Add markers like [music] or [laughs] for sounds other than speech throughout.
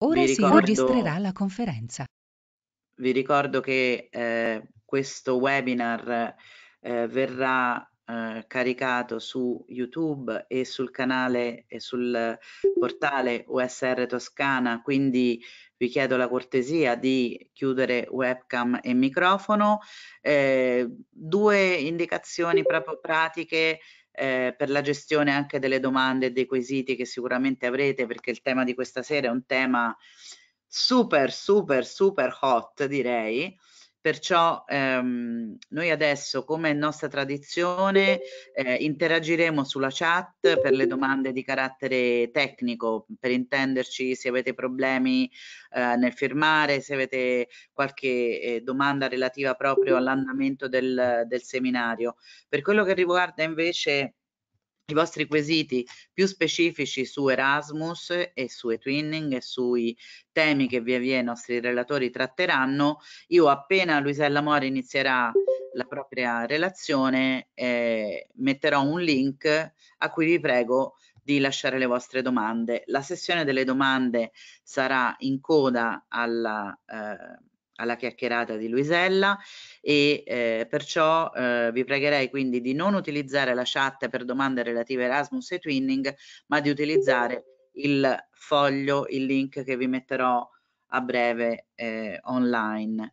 Ora Vi si ricordo- registrerà la conferenza. Vi ricordo che eh, questo webinar eh, verrà eh, caricato su YouTube e sul canale e sul portale USR Toscana, quindi vi chiedo la cortesia di chiudere webcam e microfono. Eh, due indicazioni proprio pratiche eh, per la gestione anche delle domande e dei quesiti che sicuramente avrete perché il tema di questa sera è un tema super super super hot direi Perciò ehm, noi adesso, come nostra tradizione, eh, interagiremo sulla chat per le domande di carattere tecnico, per intenderci se avete problemi eh, nel firmare, se avete qualche eh, domanda relativa proprio all'andamento del, del seminario. Per quello che riguarda invece i vostri quesiti più specifici su Erasmus e su e-twinning e sui temi che via via i nostri relatori tratteranno. Io appena Luisella Mori inizierà la propria relazione eh, metterò un link a cui vi prego di lasciare le vostre domande. La sessione delle domande sarà in coda alla... Eh, alla chiacchierata di Luisella e eh, perciò eh, vi pregherei quindi di non utilizzare la chat per domande relative a Erasmus e Twinning, ma di utilizzare il foglio, il link che vi metterò a breve eh, online.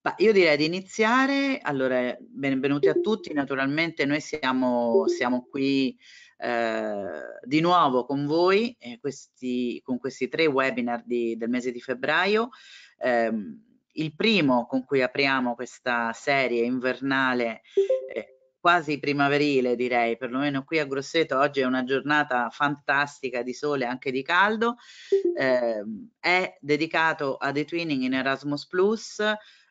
Ma io direi di iniziare, allora benvenuti a tutti, naturalmente noi siamo, siamo qui eh, di nuovo con voi eh, questi, con questi tre webinar di, del mese di febbraio. Eh, il primo con cui apriamo questa serie invernale eh, quasi primaverile direi, perlomeno qui a Grosseto oggi è una giornata fantastica di sole e anche di caldo, eh, è dedicato a The Twinning in Erasmus Plus,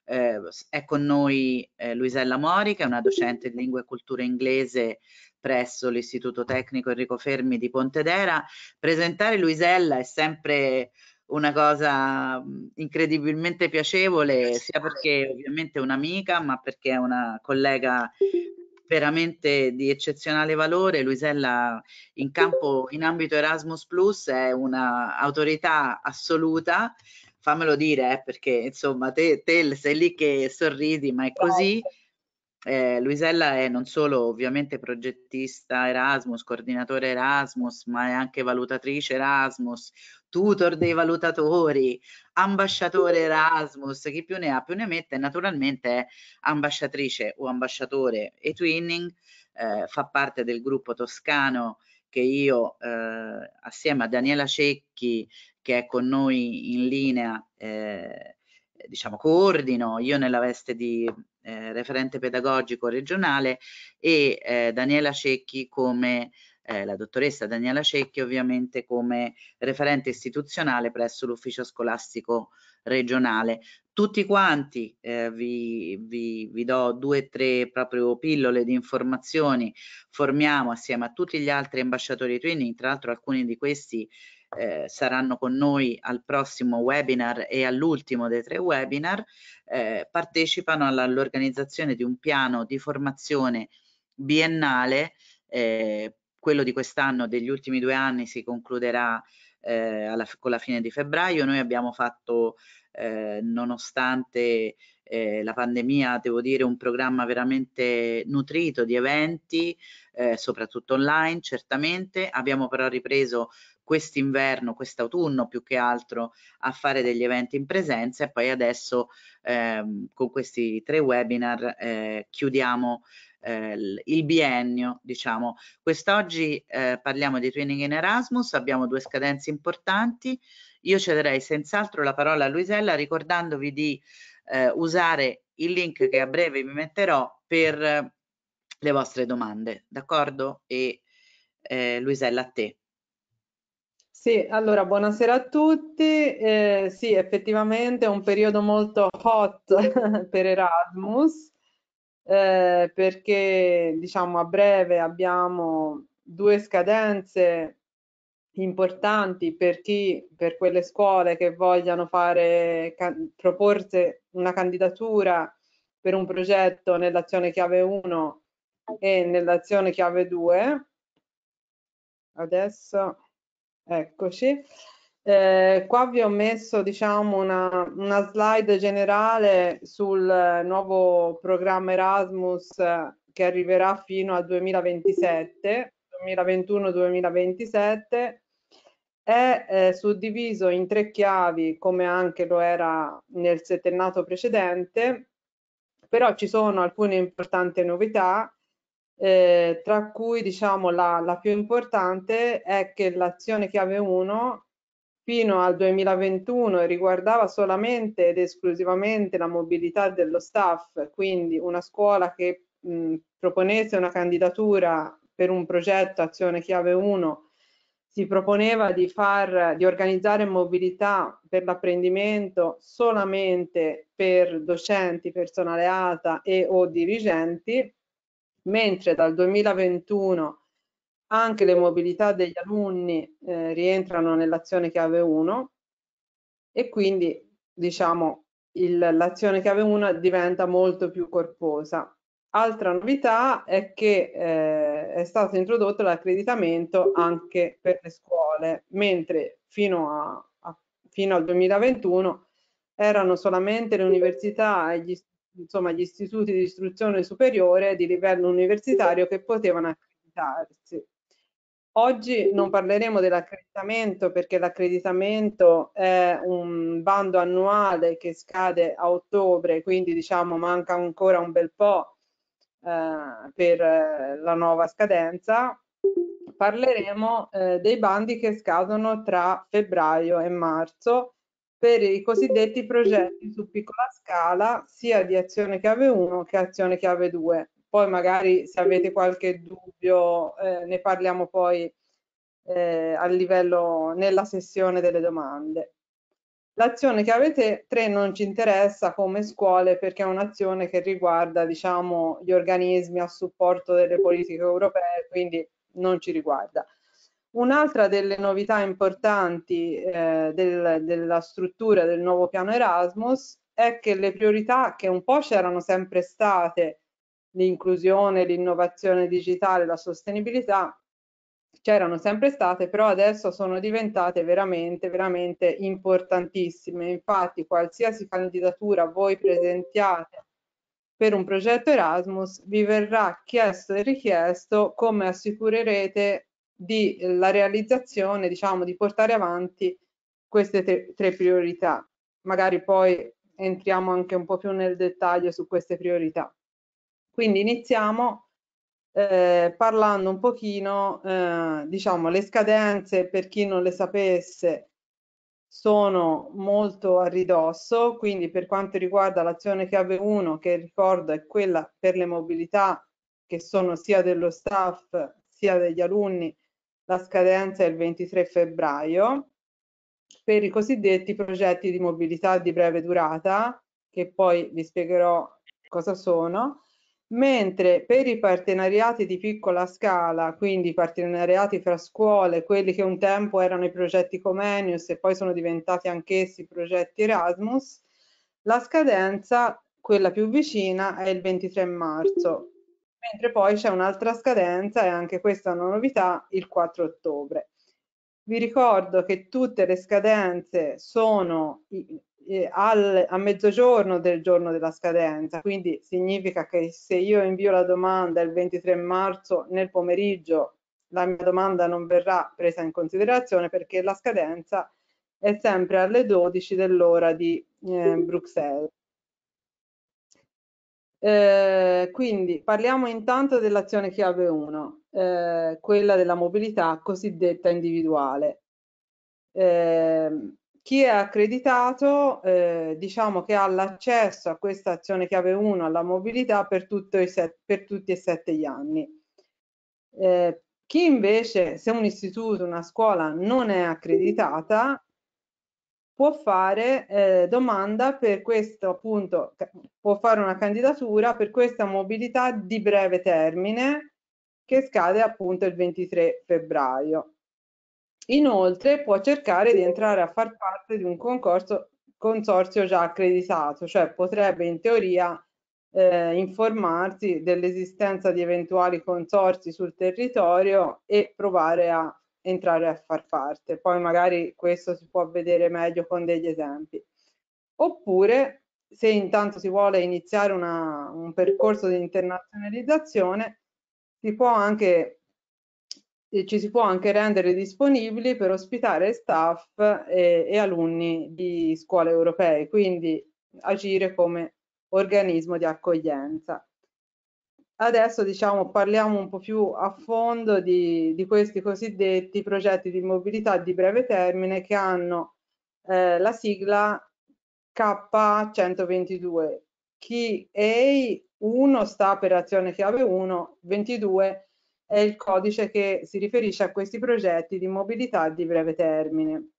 eh, è con noi eh, Luisella Mori che è una docente di lingua e cultura inglese presso l'Istituto Tecnico Enrico Fermi di Pontedera. Presentare Luisella è sempre una cosa mhmm, incredibilmente piacevole, eh sia perché ovviamente è un'amica, ma perché è una collega veramente di eccezionale valore. Luisella in campo in ambito Erasmus Plus è un'autorità assoluta, fammelo dire, eh, perché insomma te, te sei lì che sorridi, ma è così. Grazie eh, Luisella è non solo ovviamente progettista Erasmus, coordinatore Erasmus, ma è anche valutatrice Erasmus, tutor dei valutatori, ambasciatore Erasmus, chi più ne ha più ne mette, naturalmente è ambasciatrice o ambasciatore e Twinning, eh, fa parte del gruppo toscano che io eh, assieme a Daniela Cecchi che è con noi in linea eh, diciamo coordino, io nella veste di eh, referente pedagogico regionale e eh, Daniela Cecchi come eh, la dottoressa Daniela Cecchi ovviamente come referente istituzionale presso l'ufficio scolastico regionale. Tutti quanti eh, vi, vi, vi do due o tre proprio pillole di informazioni, formiamo assieme a tutti gli altri ambasciatori training, tra l'altro alcuni di questi eh, saranno con noi al prossimo webinar e all'ultimo dei tre webinar, eh, partecipano all'organizzazione di un piano di formazione biennale, eh, quello di quest'anno, degli ultimi due anni, si concluderà eh, alla, con la fine di febbraio. Noi abbiamo fatto, eh, nonostante eh, la pandemia, devo dire, un programma veramente nutrito di eventi, eh, soprattutto online, certamente. Abbiamo però ripreso quest'inverno, quest'autunno più che altro a fare degli eventi in presenza e poi adesso ehm, con questi tre webinar eh, chiudiamo eh, il biennio diciamo quest'oggi eh, parliamo di training in Erasmus abbiamo due scadenze importanti io cederei senz'altro la parola a Luisella ricordandovi di eh, usare il link che a breve vi metterò per le vostre domande d'accordo e eh, Luisella a te sì, allora buonasera a tutti. Eh, sì, effettivamente è un periodo molto hot [laughs] per Erasmus, eh, perché diciamo a breve abbiamo due scadenze importanti per chi, per quelle scuole che vogliano fare, can, proporre una candidatura per un progetto nell'azione chiave 1 e nell'azione chiave 2. Adesso Eccoci. Eh, qua vi ho messo diciamo, una, una, slide generale sul nuovo programma Erasmus eh, che arriverà fino al 2027, 2021-2027. È eh, suddiviso in tre chiavi come anche lo era nel settennato precedente, però ci sono alcune importanti novità eh, tra cui diciamo la, la più importante è che l'azione chiave 1 fino al 2021 riguardava solamente ed esclusivamente la mobilità dello staff, quindi una scuola che mh, proponesse una candidatura per un progetto Azione Chiave 1 si proponeva di, far, di organizzare mobilità per l'apprendimento solamente per docenti, personale ATA e o dirigenti mentre dal 2021 anche le mobilità degli alunni eh, rientrano nell'azione chiave 1 e quindi diciamo l'azione chiave 1 diventa molto più corposa. Altra novità è che eh, è stato introdotto l'accreditamento anche per le scuole, mentre fino, a, a, fino al 2021 erano solamente le università e gli studenti insomma, gli istituti di istruzione superiore di livello universitario che potevano accreditarsi. Oggi non parleremo dell'accreditamento perché l'accreditamento è un bando annuale che scade a ottobre, quindi diciamo manca ancora un bel po' eh, per eh, la nuova scadenza. Parleremo eh, dei bandi che scadono tra febbraio e marzo per i cosiddetti progetti su piccola scala sia di azione chiave 1 che azione chiave 2. Poi magari se avete qualche dubbio eh, ne parliamo poi eh, a livello nella sessione delle domande. L'azione chiave 3 non ci interessa come scuole perché è un'azione che riguarda diciamo, gli organismi a supporto delle politiche europee, quindi non ci riguarda. Un'altra delle novità importanti eh, del, della struttura del nuovo piano Erasmus è che le priorità che un po' c'erano sempre state, l'inclusione, l'innovazione digitale, la sostenibilità, c'erano sempre state, però adesso sono diventate veramente, veramente importantissime. Infatti qualsiasi candidatura voi presentiate per un progetto Erasmus vi verrà chiesto e richiesto come assicurerete di eh, la realizzazione, diciamo, di portare avanti queste tre, tre priorità. Magari poi entriamo anche un po' più nel dettaglio su queste priorità. Quindi iniziamo eh, parlando un pochino, eh, diciamo, le scadenze per chi non le sapesse sono molto a ridosso, quindi per quanto riguarda l'azione chiave 1, che ricordo è quella per le mobilità che sono sia dello staff sia degli alunni la scadenza è il 23 febbraio, per i cosiddetti progetti di mobilità di breve durata, che poi vi spiegherò cosa sono, mentre per i partenariati di piccola scala, quindi i partenariati fra scuole, quelli che un tempo erano i progetti Comenius e poi sono diventati anch'essi progetti Erasmus, la scadenza, quella più vicina, è il 23 marzo mentre poi c'è un'altra scadenza e anche questa è una novità, il 4 ottobre. Vi ricordo che tutte le scadenze sono al, a mezzogiorno del giorno della scadenza, quindi significa che se io invio la domanda il 23 marzo nel pomeriggio, la mia domanda non verrà presa in considerazione perché la scadenza è sempre alle 12 dell'ora di eh, Bruxelles. Eh, quindi parliamo intanto dell'azione chiave 1, eh, quella della mobilità cosiddetta individuale. Eh, chi è accreditato eh, diciamo che ha l'accesso a questa azione chiave 1 alla mobilità per, set, per tutti e sette gli anni. Eh, chi invece, se un istituto, una scuola non è accreditata, può fare eh, domanda per questo appunto può fare una candidatura per questa mobilità di breve termine che scade appunto il 23 febbraio. Inoltre può cercare di entrare a far parte di un concorso, consorzio già accreditato, cioè potrebbe in teoria eh, informarsi dell'esistenza di eventuali consorsi sul territorio e provare a entrare a far parte. Poi magari questo si può vedere meglio con degli esempi. Oppure se intanto si vuole iniziare una, un percorso di internazionalizzazione, si anche, eh, ci si può anche rendere disponibili per ospitare staff e, eh, e alunni di scuole europee, quindi agire come organismo di accoglienza. Adesso diciamo, parliamo un po' più a fondo di, di, questi cosiddetti progetti di mobilità di breve termine che hanno eh, la sigla K122. KA 1 sta per azione chiave 1, 22 è il codice che si riferisce a questi progetti di mobilità di breve termine.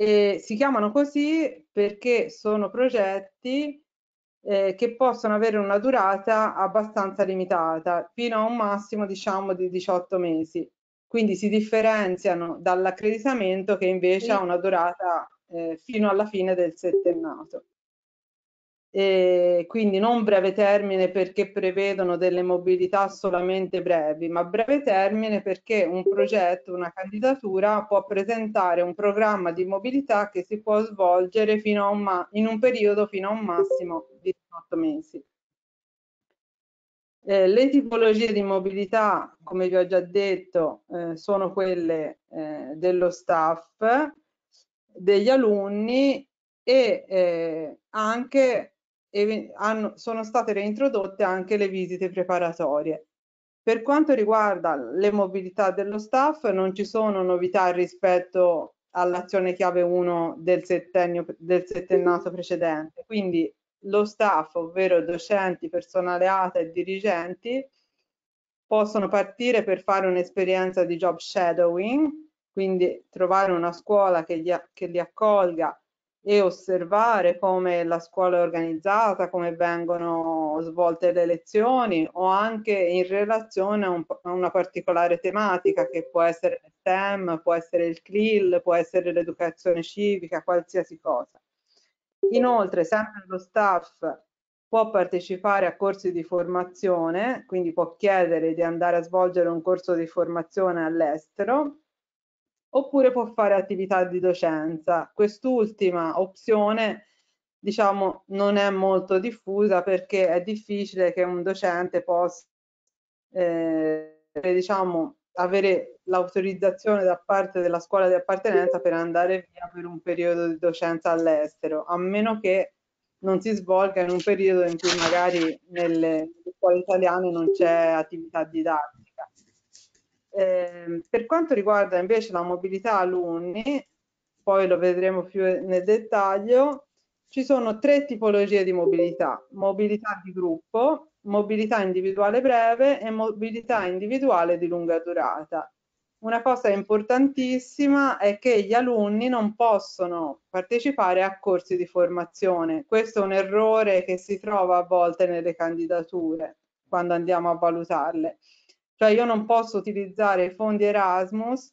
E si chiamano così perché sono progetti eh, che possono avere una durata abbastanza limitata, fino a un massimo diciamo di 18 mesi. Quindi si differenziano dall'accreditamento che invece sì. ha una durata eh, fino alla fine del settennato eh, quindi non breve termine perché prevedono delle mobilità solamente brevi, ma breve termine perché un progetto, una candidatura può presentare un programma di mobilità che si può svolgere un in un periodo fino a un massimo di 18 mesi. Eh, le tipologie di mobilità, come vi ho già detto, eh, sono quelle eh, dello staff, degli alunni e eh, anche e hanno, sono state reintrodotte anche le visite preparatorie. Per quanto riguarda le mobilità dello staff, non ci sono novità rispetto all'azione chiave 1 del, del settennato precedente. Quindi lo staff, ovvero docenti, personale ATA e dirigenti, possono partire per fare un'esperienza di job shadowing, quindi trovare una scuola che li, che li accolga e osservare come la scuola è organizzata, come vengono svolte le lezioni o anche in relazione a, un, a una particolare tematica che può essere STEM, può essere il CRIL, può essere l'educazione civica, qualsiasi cosa. Inoltre, sempre lo staff può partecipare a corsi di formazione, quindi può chiedere di andare a svolgere un corso di formazione all'estero oppure può fare attività di docenza. Quest'ultima opzione diciamo non è molto diffusa perché è difficile che un docente possa eh, diciamo avere l'autorizzazione da parte della scuola di appartenenza per andare via per un periodo di docenza all'estero, a meno che non si svolga in un periodo in cui magari nelle scuole italiane non c'è attività didattica. Ehm, per quanto riguarda invece la mobilità alunni, poi lo vedremo più nel dettaglio, ci sono tre tipologie di mobilità, mobilità di gruppo, mobilità individuale breve e mobilità individuale di lunga durata. Una cosa importantissima è che gli alunni non possono partecipare a corsi di formazione. Questo è un errore che si trova a volte nelle candidature quando andiamo a valutarle. Cioè io non posso utilizzare i fondi Erasmus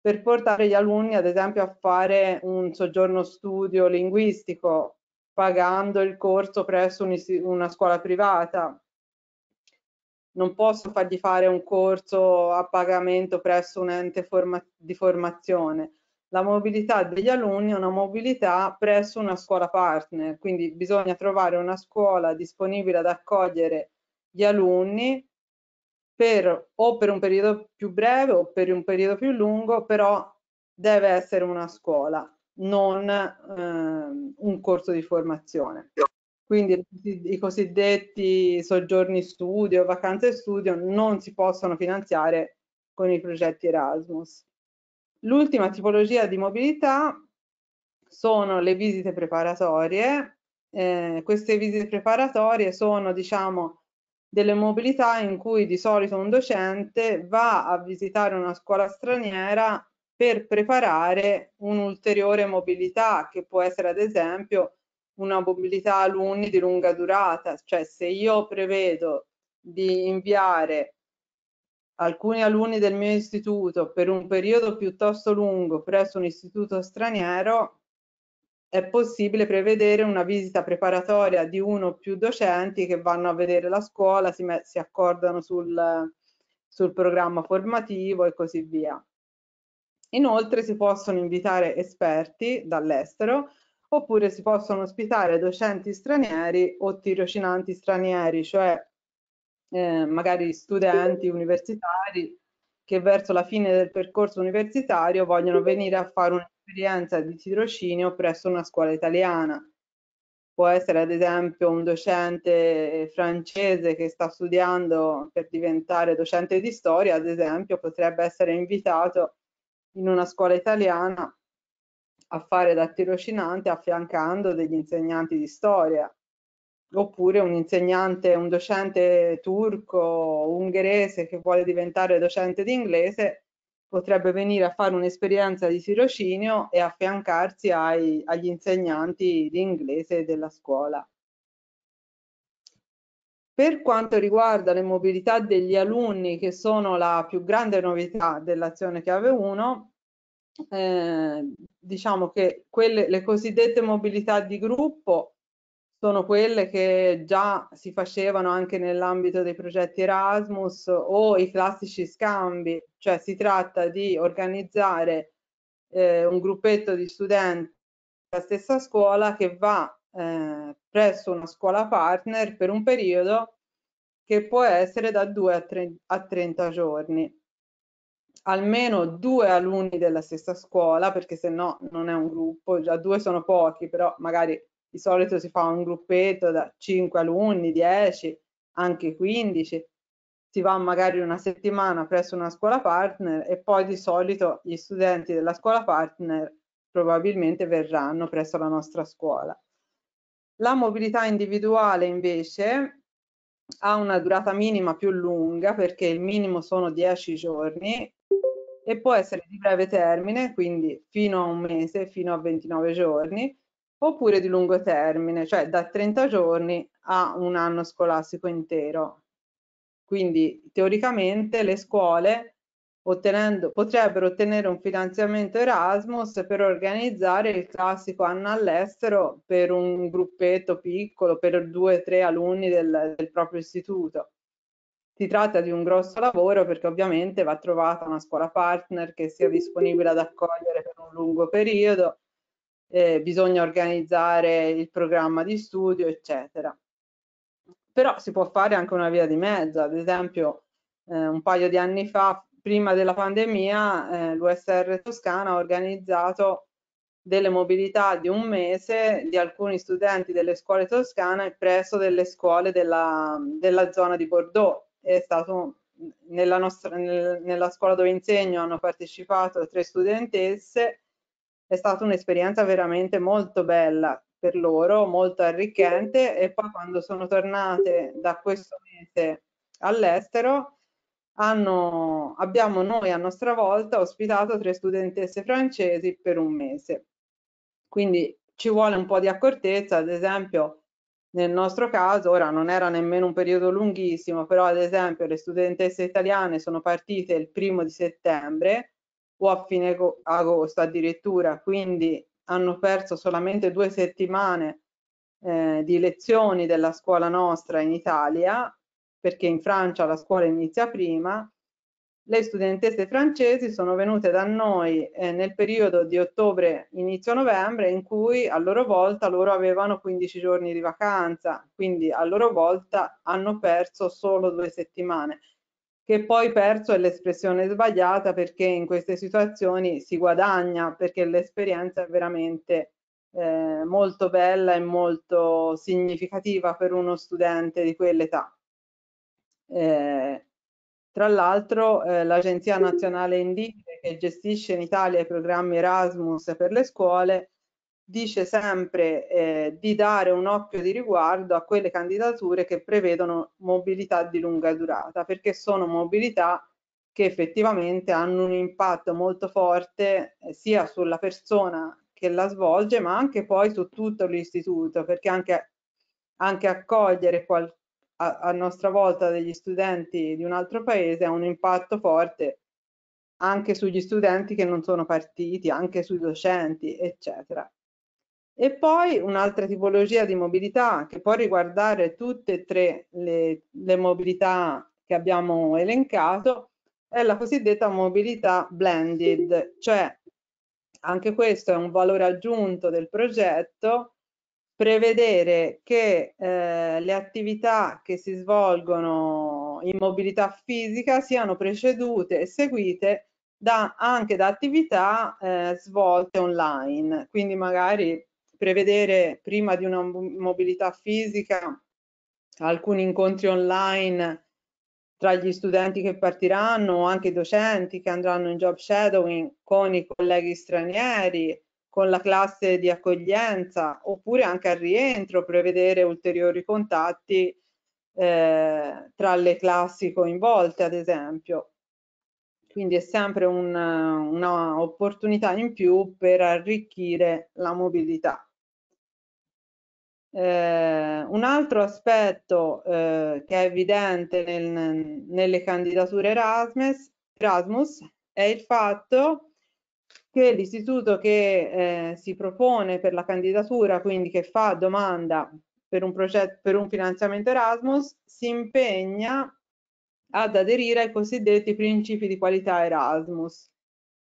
per portare gli alunni, ad esempio, a fare un soggiorno studio linguistico pagando il corso presso un una scuola privata. Non posso fargli fare un corso a pagamento presso un ente forma di formazione. La mobilità degli alunni è una mobilità presso una scuola partner, quindi bisogna trovare una scuola disponibile ad accogliere gli alunni per, o per un periodo più breve o per un periodo più lungo, però deve essere una scuola, non eh, un corso di formazione. Quindi i cosiddetti soggiorni studio, vacanze studio non si possono finanziare con i progetti Erasmus. L'ultima tipologia di mobilità sono le visite preparatorie. Eh, queste visite preparatorie sono, diciamo, delle mobilità in cui di solito un docente va a visitare una scuola straniera per preparare un'ulteriore mobilità che può essere ad esempio una mobilità alunni di lunga durata, cioè se io prevedo di inviare alcuni alunni del mio istituto per un periodo piuttosto lungo presso un istituto straniero, è possibile prevedere una visita preparatoria di uno o più docenti che vanno a vedere la scuola, si, si accordano sul, sul programma formativo e così via. Inoltre si possono invitare esperti dall'estero oppure si possono ospitare docenti stranieri o tirocinanti stranieri, cioè eh, magari studenti universitari che verso la fine del percorso universitario vogliono venire a fare un un'esperienza di tirocinio presso una scuola italiana. Può essere ad esempio un docente francese che sta studiando per diventare docente di storia, ad esempio potrebbe essere invitato in una scuola italiana a fare da tirocinante affiancando degli insegnanti di storia oppure un insegnante, un docente turco, ungherese che vuole diventare docente di inglese potrebbe venire a fare un'esperienza di tirocinio e affiancarsi ai, agli insegnanti di inglese della scuola. Per quanto riguarda le mobilità degli alunni, che sono la più grande novità dell'azione chiave 1, eh, diciamo che quelle, le cosiddette mobilità di gruppo sono quelle che già si facevano anche nell'ambito dei progetti Erasmus o i classici scambi, cioè si tratta di organizzare eh, un gruppetto di studenti della stessa scuola che va eh, presso una scuola partner per un periodo che può essere da 2 a, a 30 giorni. Almeno due alunni della stessa scuola, perché se no non è un gruppo, già due sono pochi, però magari di solito si fa un gruppetto da 5 alunni, 10, anche 15, si va magari una settimana presso una scuola partner e poi di solito gli studenti della scuola partner probabilmente verranno presso la nostra scuola. La mobilità individuale invece ha una durata minima più lunga perché il minimo sono 10 giorni e può essere di breve termine, quindi fino a un mese, fino a 29 giorni, oppure di lungo termine, cioè da 30 giorni a un anno scolastico intero. Quindi teoricamente le scuole potrebbero ottenere un finanziamento Erasmus per organizzare il classico anno all'estero per un gruppetto piccolo, per due o tre alunni del, del proprio istituto. Si tratta di un grosso lavoro perché ovviamente va trovata una scuola partner che sia disponibile ad accogliere per un lungo periodo eh, bisogna organizzare il programma di studio, eccetera. Però si può fare anche una via di mezzo, ad esempio eh, un paio di anni fa, prima della pandemia, eh, l'USR Toscana ha organizzato delle mobilità di un mese di alcuni studenti delle scuole toscane presso delle scuole della, della zona di Bordeaux. È stato nella, nostra, nel, nella scuola dove insegno hanno partecipato tre studentesse è stata un'esperienza veramente molto bella per loro, molto arricchente e poi quando sono tornate da questo mese all'estero hanno, abbiamo noi a nostra volta ospitato tre studentesse francesi per un mese. Quindi ci vuole un po' di accortezza, ad esempio nel nostro caso, ora non era nemmeno un periodo lunghissimo, però ad esempio le studentesse italiane sono partite il primo di settembre o a fine agosto addirittura, quindi hanno perso solamente due settimane eh, di lezioni della scuola nostra in Italia, perché in Francia la scuola inizia prima, le studentesse francesi sono venute da noi eh, nel periodo di ottobre inizio novembre in cui a loro volta loro avevano 15 giorni di vacanza, quindi a loro volta hanno perso solo due settimane che poi perso è l'espressione sbagliata perché in queste situazioni si guadagna, perché l'esperienza è veramente eh, molto bella e molto significativa per uno studente di quell'età. Eh, tra l'altro eh, l'Agenzia Nazionale Indice che gestisce in Italia i programmi Erasmus per le scuole dice sempre eh, di dare un occhio di riguardo a quelle candidature che prevedono mobilità di lunga durata, perché sono mobilità che effettivamente hanno un impatto molto forte eh, sia sulla persona che la svolge, ma anche poi su tutto l'istituto, perché anche, anche accogliere qual, a, a nostra volta degli studenti di un altro paese ha un impatto forte anche sugli studenti che non sono partiti, anche sui docenti, eccetera. E poi un'altra tipologia di mobilità che può riguardare tutte e tre le, le mobilità che abbiamo elencato è la cosiddetta mobilità blended, cioè anche questo è un valore aggiunto del progetto, prevedere che eh, le attività che si svolgono in mobilità fisica siano precedute e seguite da, anche da attività eh, svolte online, quindi magari prevedere prima di una mobilità fisica alcuni incontri online tra gli studenti che partiranno o anche i docenti che andranno in job shadowing con i colleghi stranieri, con la classe di accoglienza oppure anche al rientro prevedere ulteriori contatti eh, tra le classi coinvolte ad esempio. Quindi è sempre un'opportunità in più per arricchire la mobilità. Eh, un altro aspetto eh, che è evidente nel, nelle candidature Erasmus, Erasmus, è il fatto che l'istituto che eh, si propone per la candidatura, quindi che fa domanda per un, progetto, per un finanziamento Erasmus, si impegna ad aderire ai cosiddetti principi di qualità Erasmus.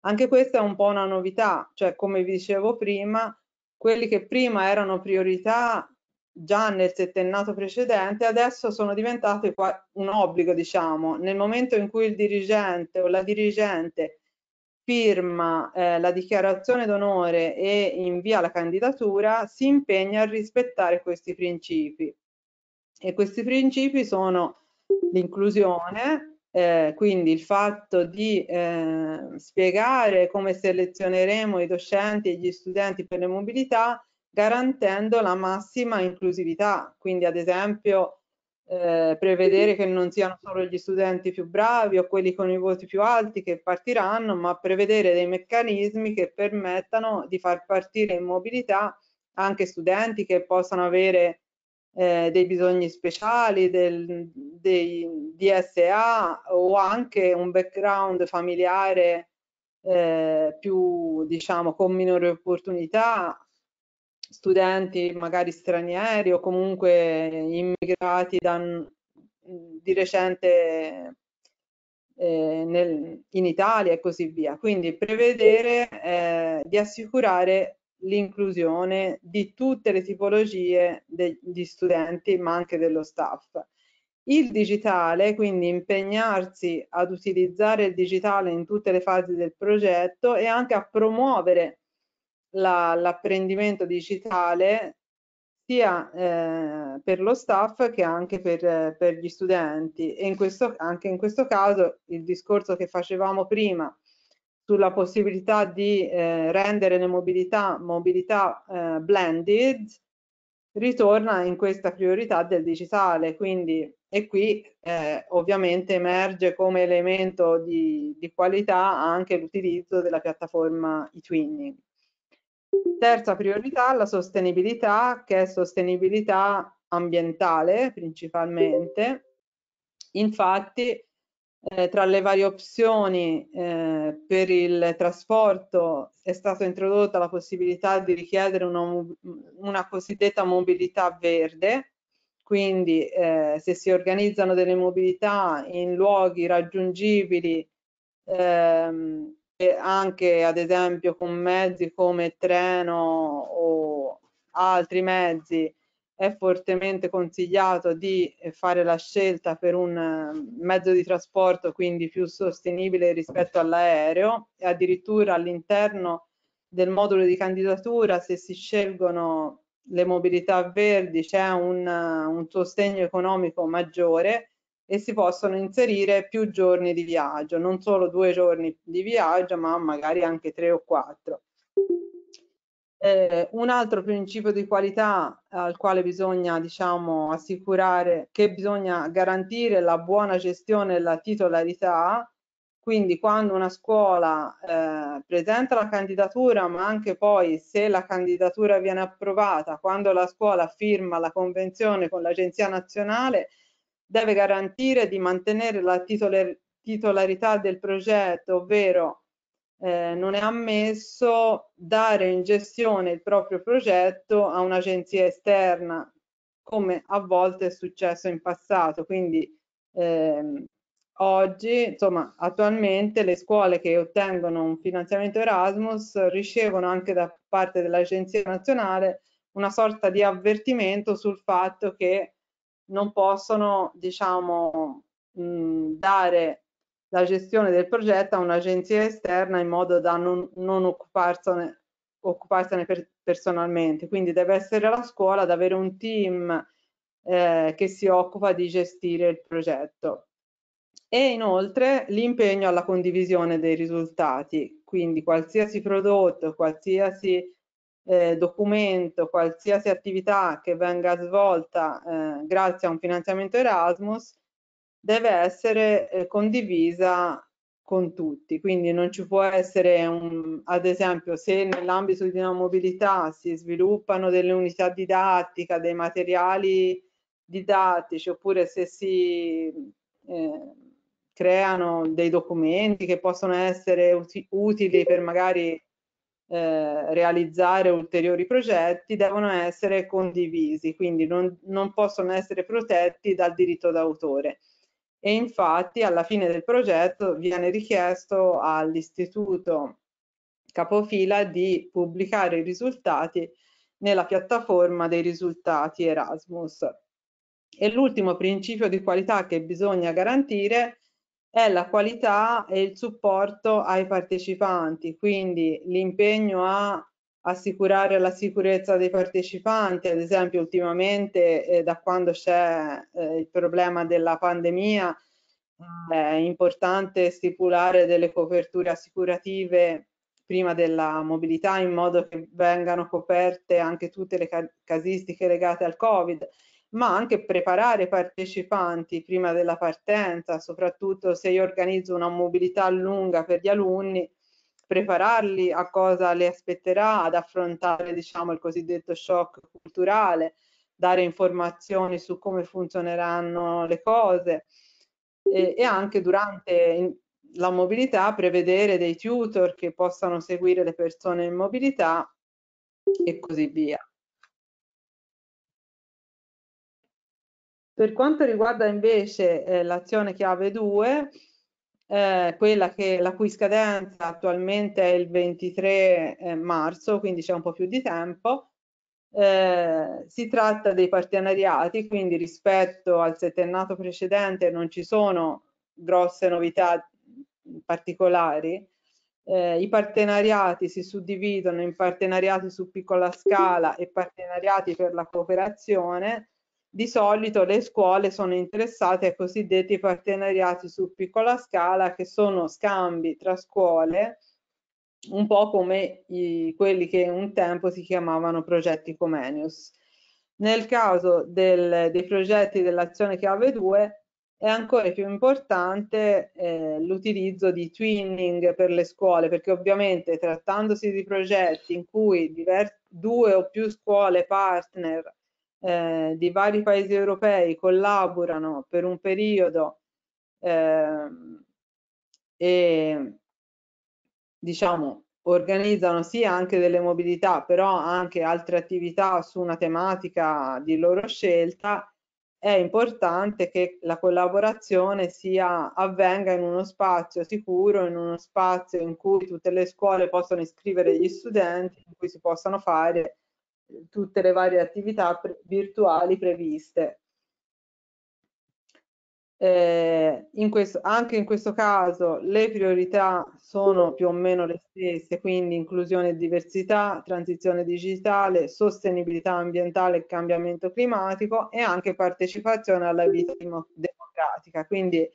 Anche questa è un po' una novità, cioè come vi dicevo prima, quelli che prima erano priorità già nel settennato precedente, adesso sono diventate un obbligo, diciamo, nel momento in cui il dirigente o la dirigente firma eh, la dichiarazione d'onore e invia la candidatura, si impegna a rispettare questi principi. E questi principi sono l'inclusione, eh, quindi il fatto di eh, spiegare come selezioneremo i docenti e gli studenti per le mobilità, garantendo la massima inclusività, quindi ad esempio eh, prevedere che non siano solo gli studenti più bravi o quelli con i voti più alti che partiranno, ma prevedere dei meccanismi che permettano di far partire in mobilità anche studenti che possano avere eh, dei bisogni speciali, del, dei DSA o anche un background familiare eh, più diciamo con minore opportunità studenti magari stranieri o comunque immigrati da, di recente eh, nel, in Italia e così via. Quindi prevedere eh, di assicurare l'inclusione di tutte le tipologie de, di studenti ma anche dello staff. Il digitale, quindi impegnarsi ad utilizzare il digitale in tutte le fasi del progetto e anche a promuovere l'apprendimento digitale sia eh, per lo staff che anche per, per gli studenti e in questo, anche in questo caso il discorso che facevamo prima sulla possibilità di eh, rendere le mobilità mobilità eh, blended ritorna in questa priorità del digitale quindi e qui eh, ovviamente emerge come elemento di, di qualità anche l'utilizzo della piattaforma e-twinning Terza priorità, la sostenibilità, che è sostenibilità ambientale principalmente. Infatti, eh, tra le varie opzioni eh, per il trasporto è stata introdotta la possibilità di richiedere una, una cosiddetta mobilità verde, quindi eh, se si organizzano delle mobilità in luoghi raggiungibili ehm, anche ad esempio con mezzi come treno o altri mezzi è fortemente consigliato di fare la scelta per un eh, mezzo di trasporto quindi più sostenibile rispetto all'aereo e addirittura all'interno del modulo di candidatura se si scelgono le mobilità verdi c'è un, eh, un sostegno economico maggiore e si possono inserire più giorni di viaggio, non solo due giorni di viaggio, ma magari anche tre o quattro. Eh, un altro principio di qualità al quale bisogna diciamo, assicurare che bisogna garantire la buona gestione e la titolarità, quindi quando una scuola eh, presenta la candidatura, ma anche poi se la candidatura viene approvata, quando la scuola firma la convenzione con l'Agenzia Nazionale, deve garantire di mantenere la titolarità del progetto, ovvero eh, non è ammesso dare in gestione il proprio progetto a un'agenzia esterna, come a volte è successo in passato. Quindi ehm, oggi, insomma, attualmente le scuole che ottengono un finanziamento Erasmus ricevono anche da parte dell'Agenzia Nazionale una sorta di avvertimento sul fatto che non possono diciamo, mh, mm, dare la gestione del progetto a un'agenzia esterna in modo da non, non occuparsene, occuparsene per, personalmente. Quindi deve essere la scuola ad avere un team eh, che si occupa di gestire il progetto. E inoltre l'impegno alla condivisione dei risultati, quindi qualsiasi prodotto, qualsiasi eh, documento qualsiasi attività che venga svolta eh, grazie a un finanziamento Erasmus deve essere eh, condivisa con tutti, quindi non ci può essere un, ad esempio se nell'ambito di una mobilità si sviluppano delle unità didattiche, dei materiali didattici oppure se si eh, creano dei documenti che possono essere utili per magari eh, realizzare ulteriori progetti devono essere condivisi, quindi non, non possono essere protetti dal diritto d'autore. E infatti alla fine del progetto viene richiesto all'istituto capofila di pubblicare i risultati nella piattaforma dei risultati Erasmus. E l'ultimo principio di qualità che bisogna garantire è la qualità e il supporto ai partecipanti, quindi l'impegno a assicurare la sicurezza dei partecipanti, ad esempio ultimamente eh, da quando c'è eh, il problema della pandemia ah. è importante stipulare delle coperture assicurative prima della mobilità in modo che vengano coperte anche tutte le casistiche legate al Covid ma anche preparare i partecipanti prima della partenza, soprattutto se io organizzo una mobilità lunga per gli alunni, prepararli a cosa li aspetterà, ad affrontare diciamo, il cosiddetto shock culturale, dare informazioni su come funzioneranno le cose e, e anche durante la mobilità prevedere dei tutor che possano seguire le persone in mobilità e così via. Per quanto riguarda invece eh, l'azione chiave 2, eh, quella che, la cui scadenza attualmente è il 23 eh, marzo, quindi c'è un po' più di tempo, eh, si tratta dei partenariati, quindi rispetto al settennato precedente non ci sono grosse novità particolari. Eh, I partenariati si suddividono in partenariati su piccola scala e partenariati per la cooperazione di solito le scuole sono interessate ai cosiddetti partenariati su piccola scala, che sono scambi tra scuole, un po' come i, quelli che un tempo si chiamavano progetti Comenius. Nel caso del, dei progetti dell'azione chiave 2 è ancora più importante eh, l'utilizzo di twinning per le scuole, perché ovviamente trattandosi di progetti in cui due o più scuole partner eh, di vari paesi europei collaborano per un periodo eh, e diciamo organizzano sì anche delle mobilità però anche altre attività su una tematica di loro scelta è importante che la collaborazione sia, avvenga in uno spazio sicuro, in uno spazio in cui tutte le scuole possono iscrivere gli studenti, in cui si possano fare tutte le varie attività pre virtuali previste. Eh, in questo, anche in questo caso le priorità sono più o meno le stesse, quindi inclusione e diversità, transizione digitale, sostenibilità ambientale e cambiamento climatico e anche partecipazione alla vita democratica. Quindi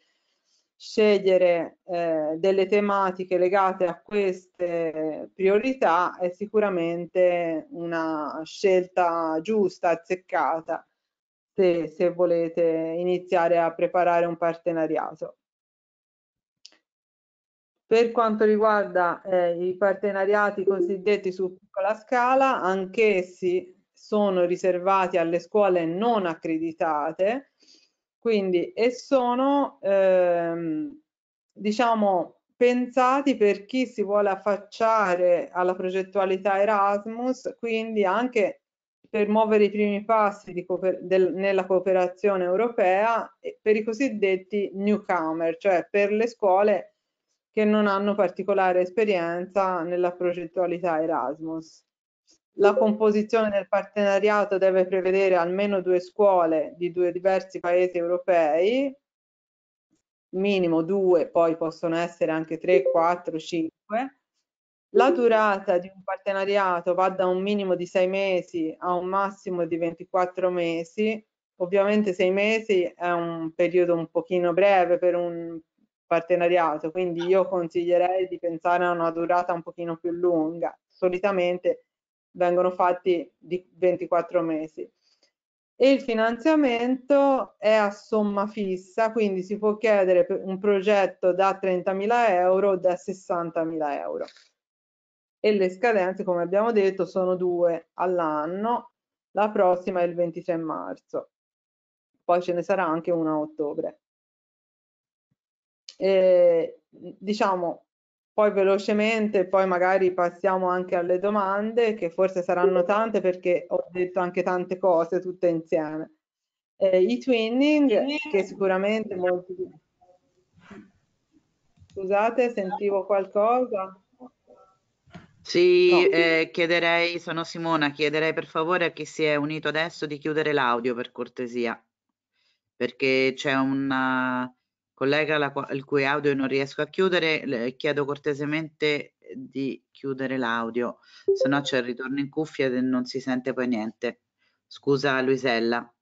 scegliere eh, delle tematiche legate a queste priorità è sicuramente una scelta giusta, azzeccata, se, se volete iniziare a preparare un partenariato. Per quanto riguarda eh, i partenariati cosiddetti su piccola scala, anch'essi sono riservati alle scuole non accreditate, quindi, e sono, ehm, diciamo, pensati per chi si vuole affacciare alla progettualità Erasmus, quindi anche per muovere i primi passi cooper del, nella cooperazione europea per i cosiddetti newcomer, cioè per le scuole che non hanno particolare esperienza nella progettualità Erasmus. La composizione del partenariato deve prevedere almeno due scuole di due diversi paesi europei, minimo due, poi possono essere anche tre, quattro, cinque. La durata di un partenariato va da un minimo di sei mesi a un massimo di 24 mesi. Ovviamente sei mesi è un periodo un pochino breve per un partenariato, quindi io consiglierei di pensare a una durata un pochino più lunga. Solitamente vengono fatti di 24 mesi. E il finanziamento è a somma fissa, quindi si può chiedere un progetto da 30.000 euro o da 60.000 euro. E le scadenze, come abbiamo detto, sono due all'anno, la prossima è il 23 marzo, poi ce ne sarà anche una a ottobre. E, diciamo, poi velocemente, poi magari passiamo anche alle domande, che forse saranno tante perché ho detto anche tante cose tutte insieme. Eh, I twinning, che sicuramente molti... Scusate, sentivo qualcosa? Sì, no. eh, chiederei, sono Simona, chiederei per favore a chi si è unito adesso di chiudere l'audio per cortesia, perché c'è una collega la, il cui audio non riesco a chiudere, le, chiedo cortesemente eh, di chiudere l'audio, se no c'è il ritorno in cuffia e non si sente poi niente. Scusa Luisella.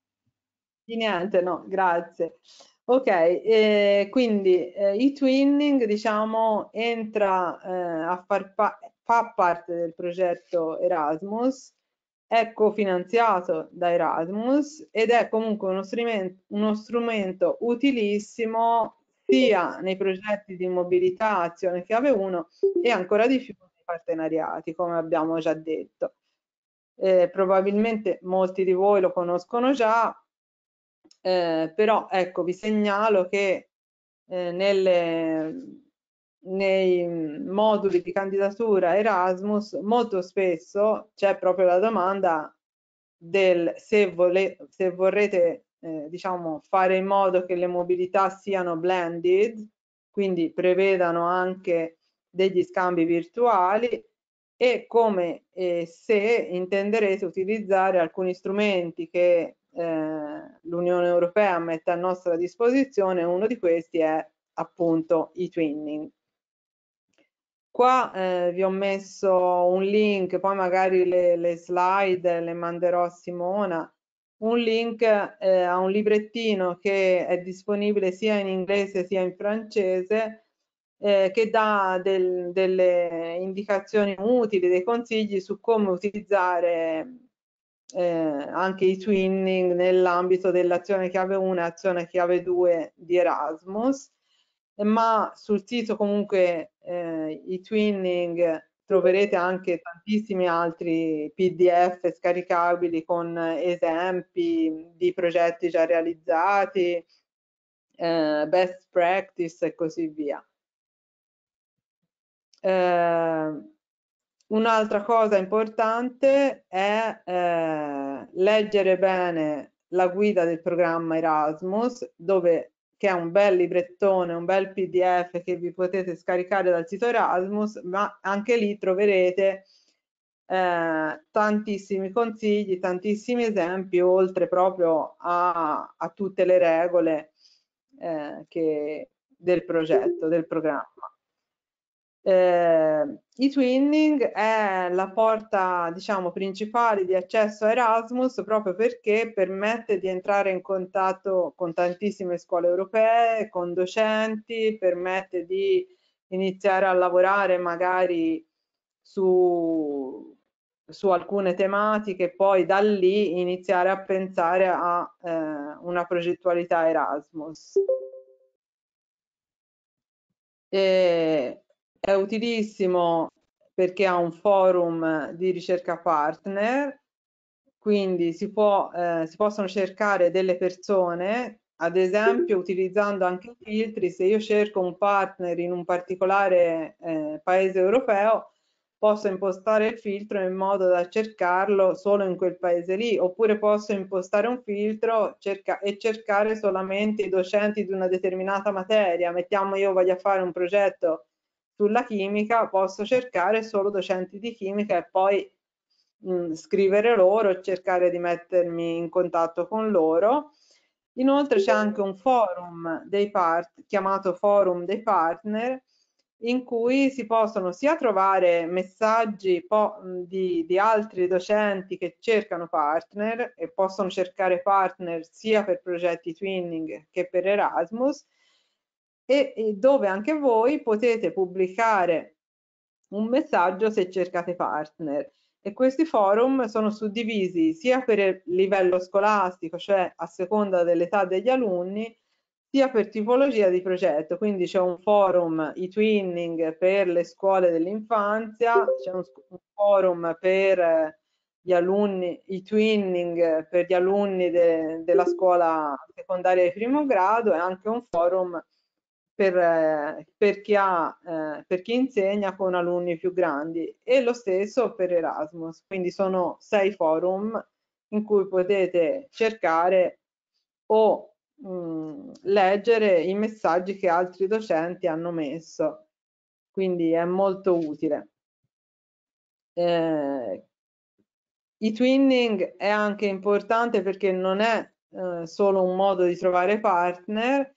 Di niente, no, grazie. Ok, eh, quindi eh, i twinning diciamo entra eh, a far pa fa parte del progetto Erasmus è cofinanziato da Erasmus ed è comunque uno strumento, uno strumento utilissimo sia nei progetti di mobilità azione chiave 1 e ancora di più nei partenariati, come abbiamo già detto. Eh, probabilmente molti di voi lo conoscono già, eh, però ecco vi segnalo che eh, nelle nei mm, moduli di candidatura Erasmus molto spesso c'è proprio la domanda del se, vole, se vorrete eh, diciamo, fare in modo che le mobilità siano blended, quindi prevedano anche degli scambi virtuali e come e se intenderete utilizzare alcuni strumenti che eh, l'Unione Europea mette a nostra disposizione, uno di questi è appunto i twinning. Qua eh, vi ho messo un link, poi magari le, le slide le manderò a Simona, un link eh, a un librettino che è disponibile sia in inglese sia in francese eh, che dà del, delle indicazioni utili, dei consigli su come utilizzare eh, anche i twinning nell'ambito dell'azione chiave 1 e azione chiave 2 di Erasmus ma sul sito comunque eh, i twinning troverete anche tantissimi altri PDF scaricabili con esempi di progetti già realizzati, eh, best practice e così via. Eh, un'altra cosa importante è eh, leggere bene la guida del programma Erasmus, dove che è un bel librettone, un bel PDF che vi potete scaricare dal sito Erasmus, ma anche lì troverete eh, tantissimi consigli, tantissimi esempi, oltre proprio a, a tutte le regole eh, che, del progetto, del programma. Eh, I twinning è la porta diciamo, principale di accesso a Erasmus proprio perché permette di entrare in contatto con tantissime scuole europee, con docenti, permette di iniziare a lavorare magari su, su alcune tematiche, e poi da lì iniziare a pensare a eh, una progettualità Erasmus. E è utilissimo perché ha un forum di ricerca partner, quindi si, può, eh, si possono cercare delle persone, ad esempio utilizzando anche i filtri, se io cerco un partner in un particolare eh, paese europeo, posso impostare il filtro in modo da cercarlo solo in quel paese lì, oppure posso impostare un filtro cerca e cercare solamente i docenti di una determinata materia. Mettiamo io voglio fare un progetto sulla chimica posso cercare solo docenti di chimica e poi mh, mm, scrivere loro, cercare di mettermi in contatto con loro. Inoltre c'è anche un forum dei part, chiamato Forum dei Partner, in cui si possono sia trovare messaggi mm, di, di, altri docenti che cercano partner e possono cercare partner sia per progetti twinning che per Erasmus e, e dove anche voi potete pubblicare un messaggio se cercate partner e questi forum sono suddivisi sia per il livello scolastico, cioè a seconda dell'età degli alunni, sia per tipologia di progetto, quindi c'è un forum e twinning per le scuole dell'infanzia, c'è un, un, forum per gli alunni, i twinning per gli alunni de, della scuola secondaria di primo grado e anche un forum per, eh, per, chi ha, eh, per, chi insegna con alunni più grandi e lo stesso per Erasmus. Quindi sono sei forum in cui potete cercare o mh, mm, leggere i messaggi che altri docenti hanno messo. Quindi è molto utile. Eh, il twinning è anche importante perché non è eh, solo un modo di trovare partner,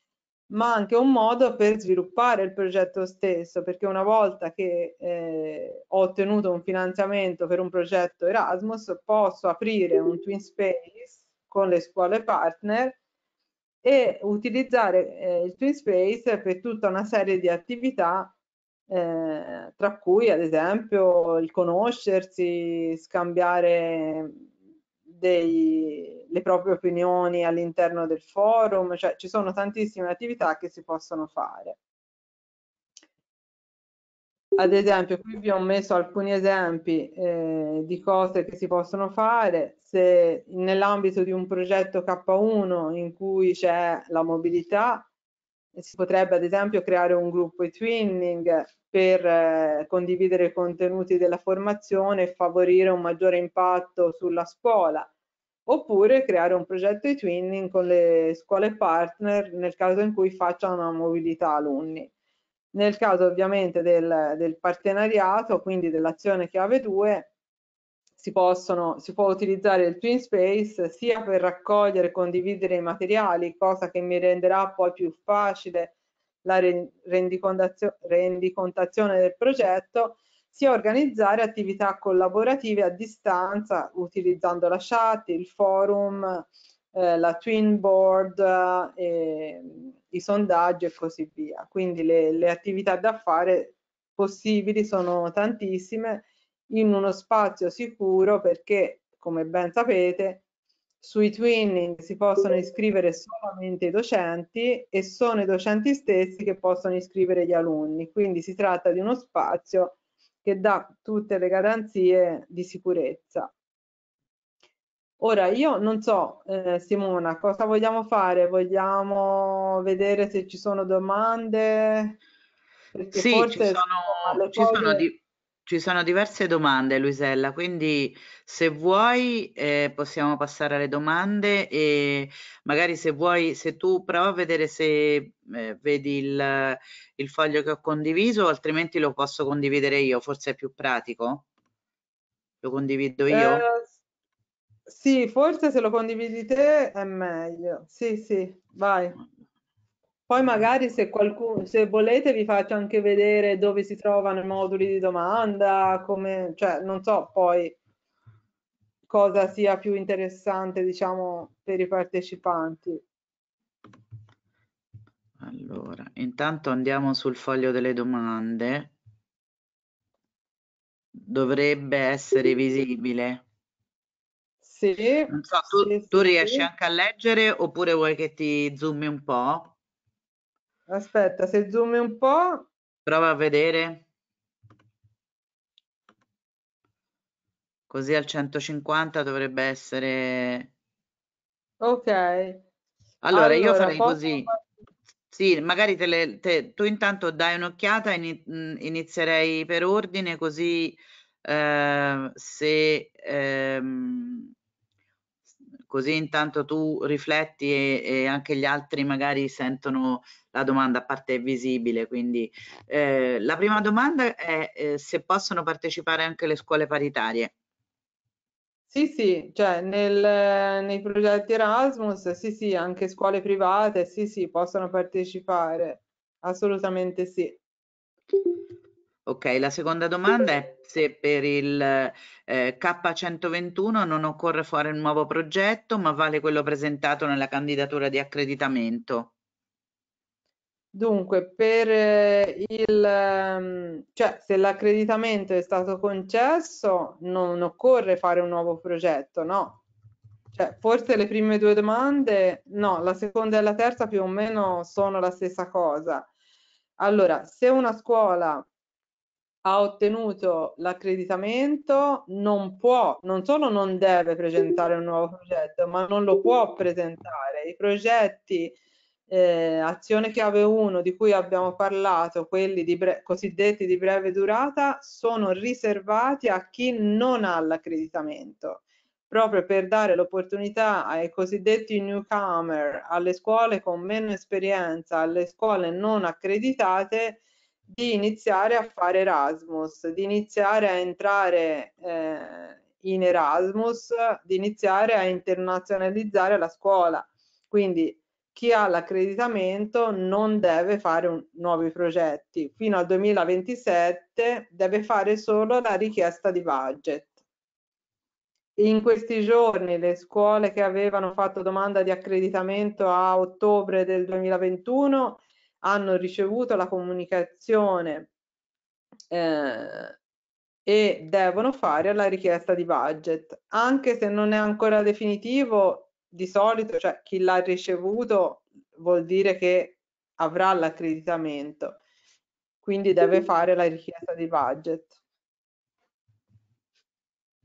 ma anche un modo per sviluppare il progetto stesso, perché una volta che eh, ho ottenuto un finanziamento per un progetto Erasmus, posso aprire un Twin Space con le scuole partner e utilizzare eh, il Twin Space per tutta una serie di attività, eh, tra cui ad esempio il conoscersi, scambiare dei, le proprie opinioni all'interno del forum, cioè ci sono tantissime attività che si possono fare. Ad esempio, qui vi ho messo alcuni esempi eh, di cose che si possono fare se nell'ambito di un progetto K1 in cui c'è la mobilità, si potrebbe ad esempio creare un gruppo e-twinning per eh, condividere i contenuti della formazione e favorire un maggiore impatto sulla scuola oppure creare un progetto di twinning con le scuole partner nel caso in cui facciano una mobilità alunni. Nel caso ovviamente del, del partenariato, quindi dell'azione chiave 2, si, possono, si può utilizzare il Twin Space sia per raccogliere e condividere i materiali, cosa che mi renderà poi più facile la rendicontazione del progetto, sia organizzare attività collaborative a distanza utilizzando la chat, il forum, eh, la twin board, eh, i sondaggi e così via. Quindi le, le attività da fare possibili sono tantissime in uno spazio sicuro perché, come ben sapete, sui twinning si possono iscrivere solamente i docenti e sono i docenti stessi che possono iscrivere gli alunni, quindi si tratta di uno spazio che dà tutte le garanzie di sicurezza. Ora io non so eh, Simona cosa vogliamo fare, vogliamo vedere se ci sono domande? Perché sì, ci sono, ci sono di ci sono diverse domande, Luisella, quindi se vuoi eh, possiamo passare alle domande e magari se vuoi, se tu prova a vedere se eh, vedi il, il, foglio che ho condiviso, altrimenti lo posso condividere io, forse è più pratico. Lo condivido io. Eh, sì, forse se lo condividi te è meglio. Sì, sì, vai. Poi magari se, qualcuno, se volete vi faccio anche vedere dove si trovano i moduli di domanda, come, cioè non so poi cosa sia più interessante diciamo per i partecipanti. Allora, intanto andiamo sul foglio delle domande. Dovrebbe essere visibile. Sì. So, tu, sì, tu sì. riesci anche a leggere oppure vuoi che ti zoomi un po'? Aspetta, se zoom un po'. Prova a vedere. Così al 150 dovrebbe essere... Ok. Allora, allora io farei posso... così. Sì, magari te le, te, tu intanto dai un'occhiata, mm, inizierei per ordine, così eh, se... Ehm così intanto tu rifletti e, e, anche gli altri magari sentono la domanda, a parte è visibile. Quindi eh, la prima domanda è eh, se possono partecipare anche le scuole paritarie. Sì, sì, cioè nel, nei progetti Erasmus, sì, sì, anche scuole private, sì, sì, possono partecipare, assolutamente sì. Ok, la seconda domanda è se per il eh, K121 non occorre fare un nuovo progetto, ma vale quello presentato nella candidatura di accreditamento. Dunque, per eh, il ehm, cioè se l'accreditamento è stato concesso, non occorre fare un nuovo progetto, no? Cioè, forse le prime due domande, no, la seconda e la terza più o meno sono la stessa cosa. Allora, se una scuola ha ottenuto l'accreditamento, non può, non solo non deve presentare un nuovo progetto, ma non lo può presentare. I progetti eh, Azione Chiave 1 di cui abbiamo parlato, quelli di cosiddetti di breve durata, sono riservati a chi non ha l'accreditamento, proprio per dare l'opportunità ai cosiddetti newcomer, alle scuole con meno esperienza, alle scuole non accreditate, di iniziare a fare Erasmus, di iniziare a entrare eh, in Erasmus, di iniziare a internazionalizzare la scuola. Quindi chi ha l'accreditamento non deve fare un, nuovi progetti. Fino al 2027 deve fare solo la richiesta di budget. In questi giorni le scuole che avevano fatto domanda di accreditamento a ottobre del 2021 hanno ricevuto la comunicazione eh, e devono fare la richiesta di budget. Anche se non è ancora definitivo, di solito cioè, chi l'ha ricevuto vuol dire che avrà l'accreditamento, quindi deve fare la richiesta di budget.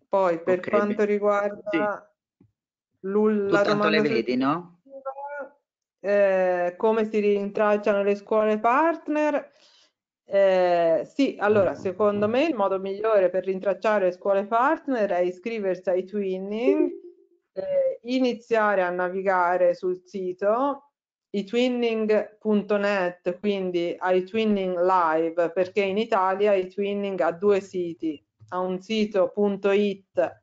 Poi per okay, quanto riguarda sì. la domanda... le vedi, no? Eh, come si rintracciano le scuole partner? Eh, sì, allora, secondo me il modo migliore per rintracciare le scuole partner è iscriversi ai twinning, eh, iniziare a navigare sul sito itwinning.net, quindi ai twinning live, perché in Italia i twinning ha due siti, ha un sito.it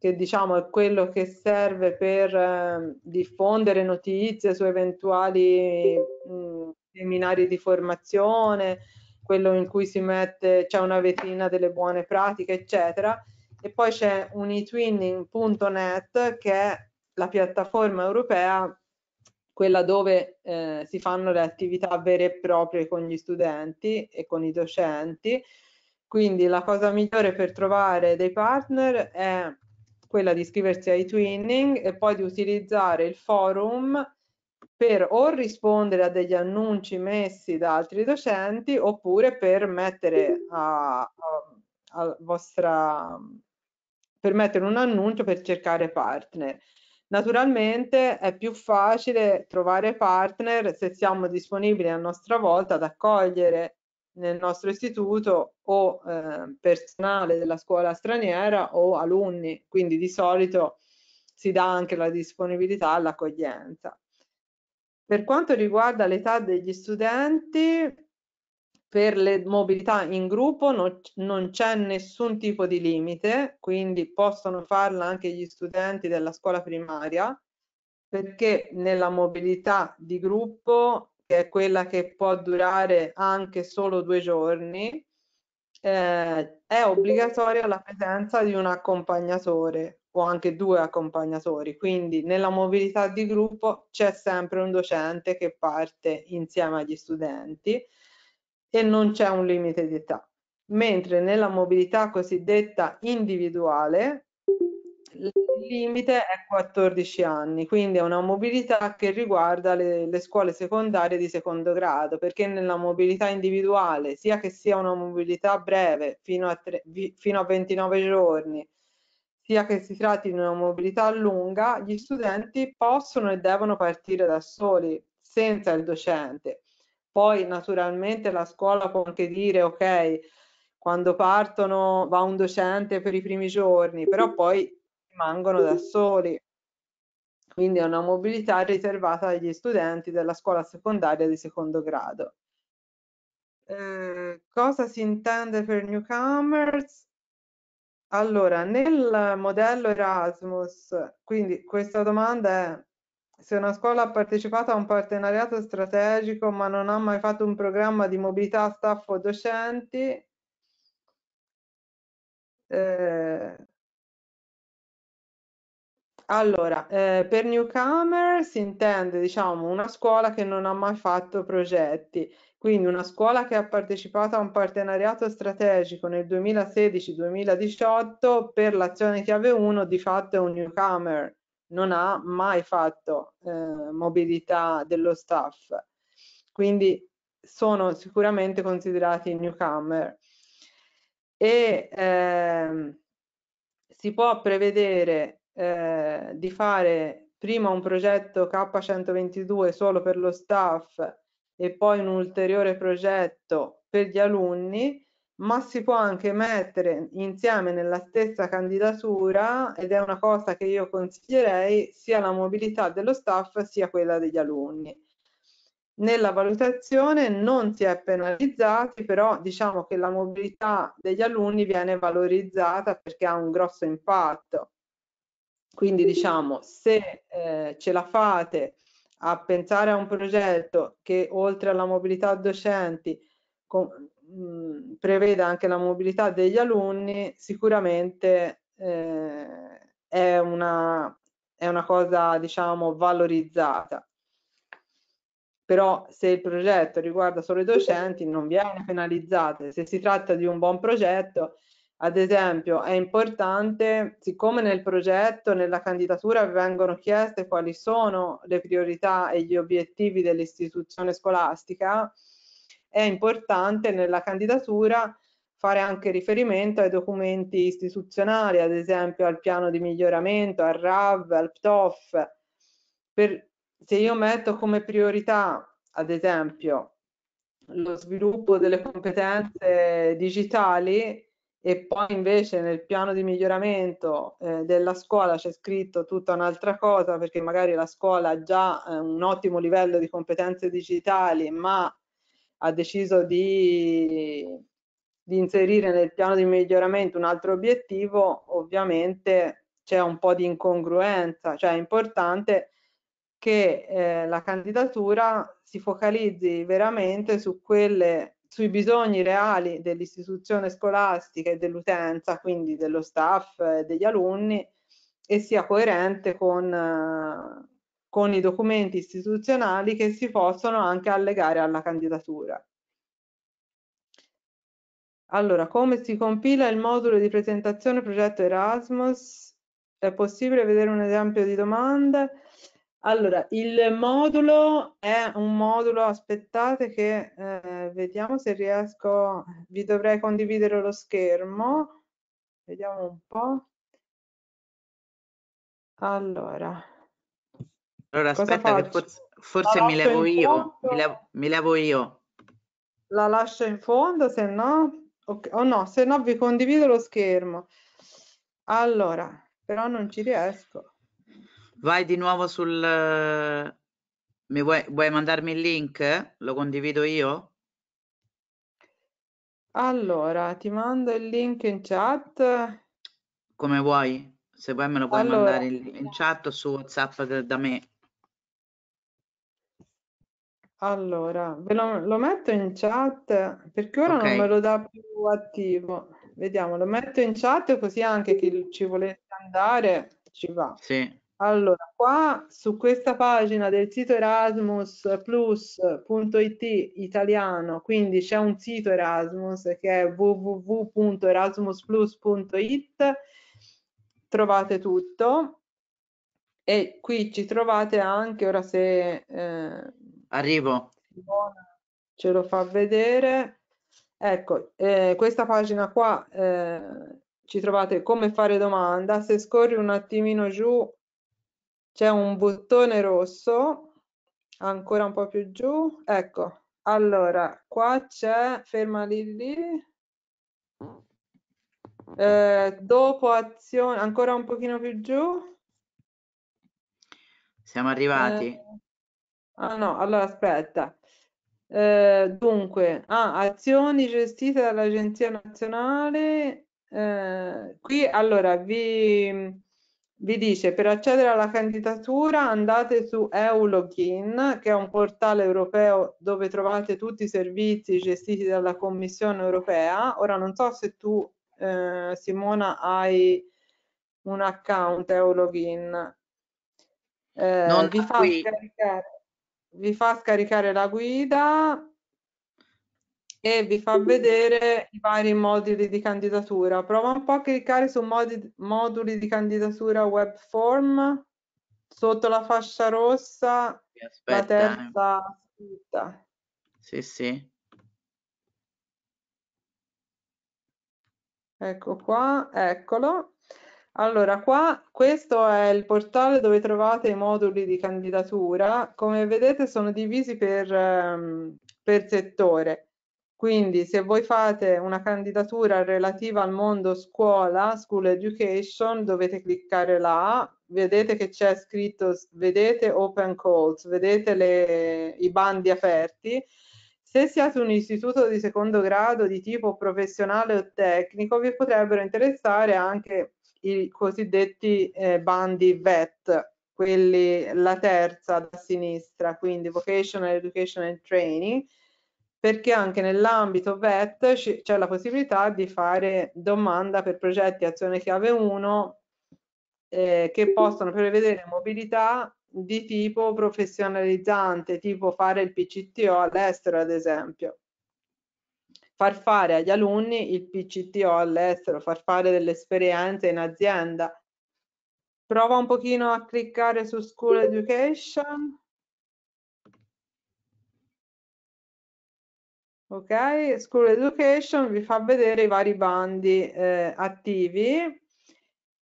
che diciamo è quello che serve per eh, diffondere notizie su eventuali mh, seminari di formazione, quello in cui si mette, c'è una vetrina delle buone pratiche, eccetera. E poi c'è unitwinning.net che è la piattaforma europea, quella dove eh, si fanno le attività vere e proprie con gli studenti e con i docenti. Quindi la cosa migliore per trovare dei partner è quella di iscriversi ai twinning e poi di utilizzare il forum per o rispondere a degli annunci messi da altri docenti oppure per mettere mm-hmm. a, a, a vostra per mettere un annuncio per cercare partner. Naturalmente è più facile trovare partner se siamo disponibili a nostra volta ad accogliere nel nostro istituto o eh, personale della scuola straniera o alunni, quindi di solito si dà anche la disponibilità all'accoglienza. Per quanto riguarda l'età degli studenti, per le mobilità in gruppo no, non c'è nessun tipo di limite, quindi possono farla anche gli studenti della scuola primaria, perché nella mobilità di gruppo che è quella che può durare anche solo due giorni, eh, è obbligatoria la presenza di un accompagnatore o anche due accompagnatori, quindi nella mobilità di gruppo c'è sempre un docente che parte insieme agli studenti e non c'è un limite di età, mentre nella mobilità cosiddetta individuale il limite è 14 anni, quindi è una mobilità che riguarda le, le, scuole secondarie di secondo grado, perché nella mobilità individuale, sia che sia una mobilità breve fino a, tre, vi, fino a 29 giorni, sia che si tratti di una mobilità lunga, gli studenti possono e devono partire da soli, senza il docente. Poi naturalmente la scuola può anche dire ok, quando partono va un docente per i primi giorni, però poi rimangono da soli. Quindi è una mobilità riservata agli studenti della scuola secondaria di secondo grado. Eh, cosa si intende per newcomers? Allora, nel modello Erasmus, quindi questa domanda è se una scuola ha partecipato a un partenariato strategico ma non ha mai fatto un programma di mobilità staff o docenti, eh, allora, eh, per newcomer si intende, diciamo, una scuola che non ha mai fatto progetti, quindi una scuola che ha partecipato a un partenariato strategico nel 2016-2018 per l'azione chiave 1 di fatto è un newcomer, non ha mai fatto eh, mobilità dello staff, quindi sono sicuramente considerati newcomer. E eh, si può prevedere eh, di fare prima un progetto K122 solo per lo staff e poi un ulteriore progetto per gli alunni, ma si può anche mettere insieme nella stessa candidatura, ed è una cosa che io consiglierei, sia la mobilità dello staff sia quella degli alunni. Nella valutazione non si è penalizzati, però diciamo che la mobilità degli alunni viene valorizzata perché ha un grosso impatto. Quindi diciamo, se eh, ce la fate a pensare a un progetto che oltre alla mobilità docenti con, mh, preveda anche la mobilità degli alunni, sicuramente eh, è, una, è una cosa diciamo valorizzata però se il progetto riguarda solo i docenti non viene penalizzata. Se si tratta di un buon progetto ad esempio, è importante, siccome nel progetto, nella candidatura vengono chieste quali sono le priorità e gli obiettivi dell'istituzione scolastica, è importante nella candidatura fare anche riferimento ai documenti istituzionali, ad esempio al piano di miglioramento, al RAV, al PTOF. Per, se io metto come priorità, ad esempio, lo sviluppo delle competenze digitali, e poi invece nel piano di miglioramento eh, della scuola c'è scritto tutta un'altra cosa perché magari la scuola ha già eh, un ottimo livello di competenze digitali ma ha deciso di, di inserire nel piano di miglioramento un altro obiettivo, ovviamente c'è un po' di incongruenza, cioè è importante che eh, la candidatura si focalizzi veramente su quelle sui bisogni reali dell'istituzione scolastica e dell'utenza, quindi dello staff e degli alunni, e sia coerente con, con i documenti istituzionali che si possono anche allegare alla candidatura. Allora, come si compila il modulo di presentazione progetto Erasmus? È possibile vedere un esempio di domande? Allora, il modulo è un modulo, aspettate che eh, vediamo se riesco, vi dovrei condividere lo schermo, vediamo un po'. Allora, allora aspetta che forse, forse mi, levo io, mi, levo, mi levo io. La lascio in fondo, se no, okay, o oh no, se no vi condivido lo schermo. Allora, però non ci riesco. Vai di nuovo sul... Mi vuoi, vuoi mandarmi il link? Lo condivido io? Allora, ti mando il link in chat. Come vuoi? Se vuoi me lo puoi allora. mandare in, in chat o su WhatsApp da, me. Allora, ve lo, lo, metto in chat perché ora okay. non me lo dà più attivo. Vediamo, lo metto in chat così anche chi ci volesse andare ci va. Sì. Allora, qua su questa pagina del sito erasmusplus.it italiano, quindi c'è un sito Erasmus che è www.erasmusplus.it, trovate tutto e qui ci trovate anche, ora se... Eh, Arrivo. Ce lo fa vedere. Ecco, eh, questa pagina qua eh, ci trovate come fare domanda, se scorri un attimino giù c'è un bottone rosso, ancora un po' più giù, ecco, allora, qua c'è, ferma lì, lì. Eh, dopo azione, ancora un pochino più giù. Siamo arrivati. Eh, ah no, allora aspetta. Eh, dunque, ah, azioni gestite dall'Agenzia Nazionale. Eh, qui allora vi vi dice per accedere alla candidatura andate su EuLogin, che è un portale europeo dove trovate tutti i servizi gestiti dalla Commissione europea. Ora non so se tu, eh, Simona, hai un account EuLogin. login Eh, vi, fa vi fa scaricare la guida e vi fa vedere i vari moduli di candidatura. Prova un po' a cliccare su modi, moduli di candidatura web form sotto la fascia rossa, la eh. terza scritta. Sì, sì. Ecco qua, eccolo. Allora, qua questo è il portale dove trovate i moduli di candidatura. Come vedete sono divisi per, ehm, per settore. Quindi se voi fate una candidatura relativa al mondo scuola, school education, dovete cliccare là, vedete che c'è scritto, vedete open calls, vedete le, i bandi aperti. Se siete un istituto di secondo grado di tipo professionale o tecnico, vi potrebbero interessare anche i cosiddetti eh, bandi VET, quelli la terza da sinistra, quindi Vocational Education and Training, perché anche nell'ambito VET c'è la possibilità di fare domanda per progetti azione chiave 1 eh, che possono prevedere mobilità di tipo professionalizzante, tipo fare il PCTO all'estero ad esempio. Far fare agli alunni il PCTO all'estero, far fare delle esperienze in azienda. Prova un pochino a cliccare su School Education. Ok, School Education vi fa vedere i vari bandi eh, attivi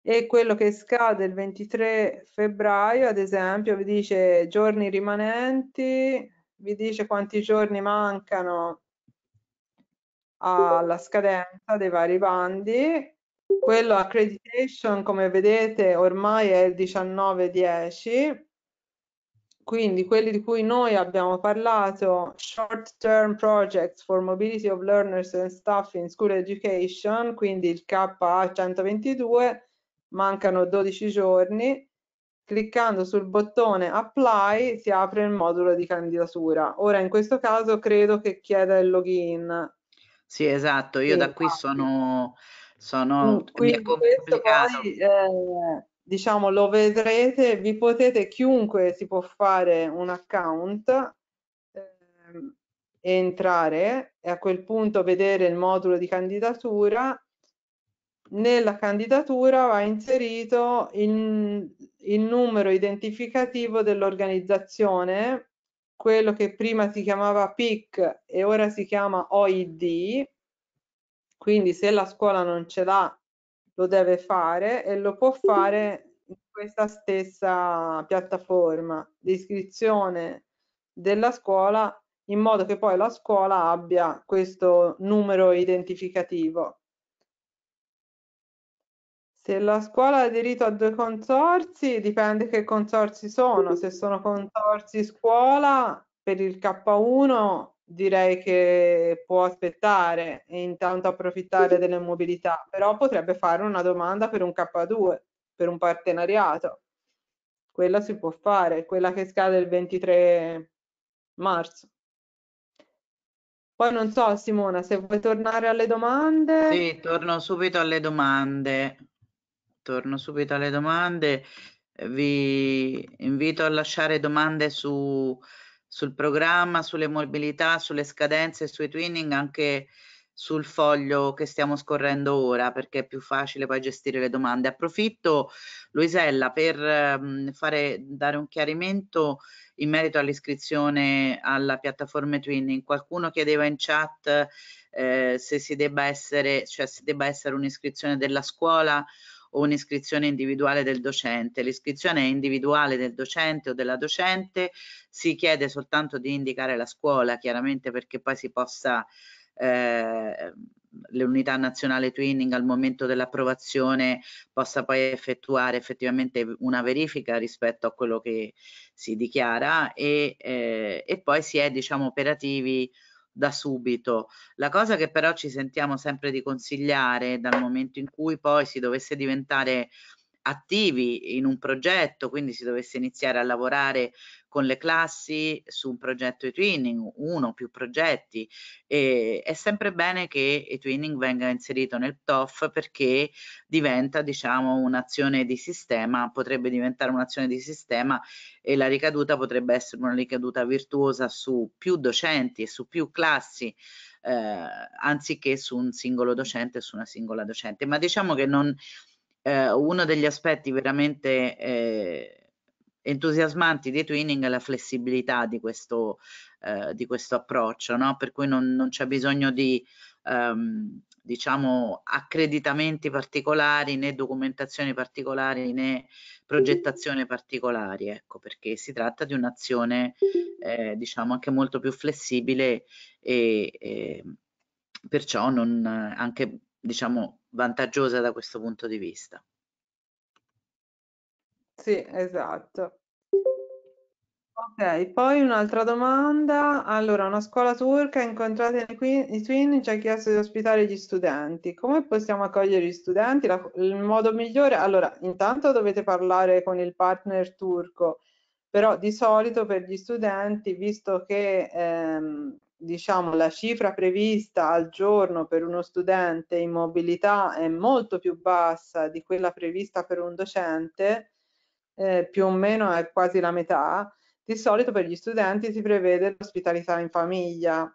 e quello che scade il 23 febbraio, ad esempio, vi dice giorni rimanenti, vi dice quanti giorni mancano alla scadenza dei vari bandi. Quello accreditation, come vedete, ormai è il 19-10 quindi quelli di cui noi abbiamo parlato, short term projects for mobility of learners and staff in school education, quindi il KA122, mancano 12 giorni, cliccando sul bottone apply si apre il modulo di candidatura. Ora in questo caso credo che chieda il login. Sì, esatto, io sì, da qui esatto. sono sono mm, Quindi questo pubblicato. poi eh, diciamo lo vedrete, vi potete, chiunque si può fare un account eh, entrare e a quel punto vedere il modulo di candidatura. Nella candidatura va inserito il, il numero identificativo dell'organizzazione, quello che prima si chiamava PIC e ora si chiama OID, quindi se la scuola non ce l'ha lo deve fare e lo può fare in questa stessa piattaforma di iscrizione della scuola in modo che poi la scuola abbia questo numero identificativo. Se la scuola ha diritto a due consorsi, dipende che consorsi sono. Se sono consorsi scuola, per il K1 direi che può aspettare e intanto approfittare delle mobilità, però potrebbe fare una domanda per un K2, per un partenariato. Quella si può fare, quella che scade il 23 marzo. Poi non so Simona se vuoi tornare alle domande. Sì, torno subito alle domande. Torno subito alle domande. Vi invito a lasciare domande su sul programma, sulle mobilità, sulle scadenze, sui twinning, anche sul foglio che stiamo scorrendo ora perché è più facile poi gestire le domande. Approfitto Luisella per ehm, fare, dare un chiarimento in merito all'iscrizione alla piattaforma Twinning. Qualcuno chiedeva in chat eh, se si debba essere, cioè se debba essere un'iscrizione della scuola o un'iscrizione individuale del docente. L'iscrizione individuale del docente o della docente si chiede soltanto di indicare la scuola, chiaramente perché poi si possa eh, l'unità nazionale twinning al momento dell'approvazione possa poi effettuare effettivamente una verifica rispetto a quello che si dichiara e, eh, e poi si è diciamo operativi da subito. La cosa che però ci sentiamo sempre di consigliare dal momento in cui poi si dovesse diventare attivi in un progetto, quindi si dovesse iniziare a lavorare con le classi su un progetto e twinning, uno o più progetti, e è sempre bene che e twinning venga inserito nel TOF perché diventa diciamo un'azione di sistema, potrebbe diventare un'azione di sistema e la ricaduta potrebbe essere una ricaduta virtuosa su più docenti e su più classi eh, anziché su un singolo docente e su una singola docente, ma diciamo che non, eh, uno degli aspetti veramente eh, entusiasmanti di twinning è la flessibilità di questo, eh, di questo approccio, no? per cui non, non c'è bisogno di ehm, diciamo, accreditamenti particolari né documentazioni particolari né progettazione particolari, ecco, perché si tratta di un'azione eh, diciamo anche molto più flessibile e, e perciò non, anche diciamo vantaggiosa da questo punto di vista. Sì, esatto. Ok, poi un'altra domanda. Allora, una scuola turca incontrata i Twin ci ha chiesto di ospitare gli studenti. Come possiamo accogliere gli studenti? La, il modo migliore? Allora, intanto dovete parlare con il partner turco, però di solito per gli studenti, visto che ehm, diciamo, la cifra prevista al giorno per uno studente in mobilità è molto più bassa di quella prevista per un docente, eh, più o meno è quasi la metà, di solito per gli studenti si prevede l'ospitalità in famiglia.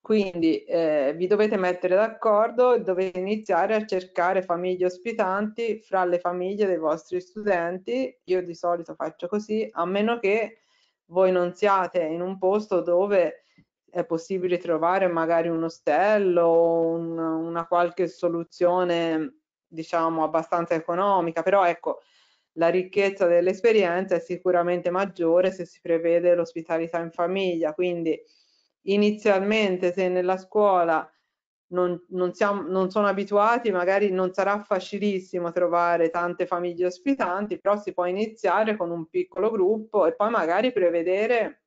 Quindi eh, vi dovete mettere d'accordo e dovete iniziare a cercare famiglie ospitanti fra le famiglie dei vostri studenti. Io di solito faccio così, a meno che voi non siate in un posto dove è possibile trovare magari un ostello, un, una qualche soluzione diciamo abbastanza economica, però ecco la ricchezza dell'esperienza è sicuramente maggiore se si prevede l'ospitalità in famiglia, quindi inizialmente se nella scuola non, non, siamo, non sono abituati magari non sarà facilissimo trovare tante famiglie ospitanti, però si può iniziare con un piccolo gruppo e poi magari prevedere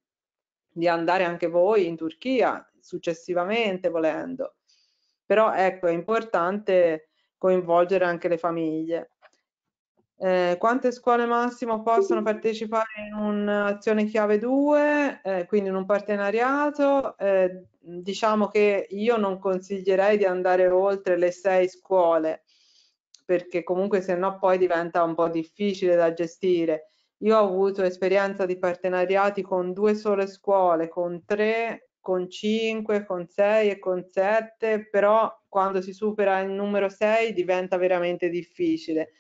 di andare anche voi in Turchia successivamente volendo. Però ecco, è importante coinvolgere anche le famiglie. Eh, quante scuole massimo possono partecipare in un'azione chiave 2, eh, quindi in un partenariato? Eh, diciamo che io non consiglierei di andare oltre le sei scuole, perché comunque se no poi diventa un po' difficile da gestire. Io ho avuto esperienza di partenariati con due sole scuole, con tre, con cinque, con sei e con sette, però quando si supera il numero sei diventa veramente difficile.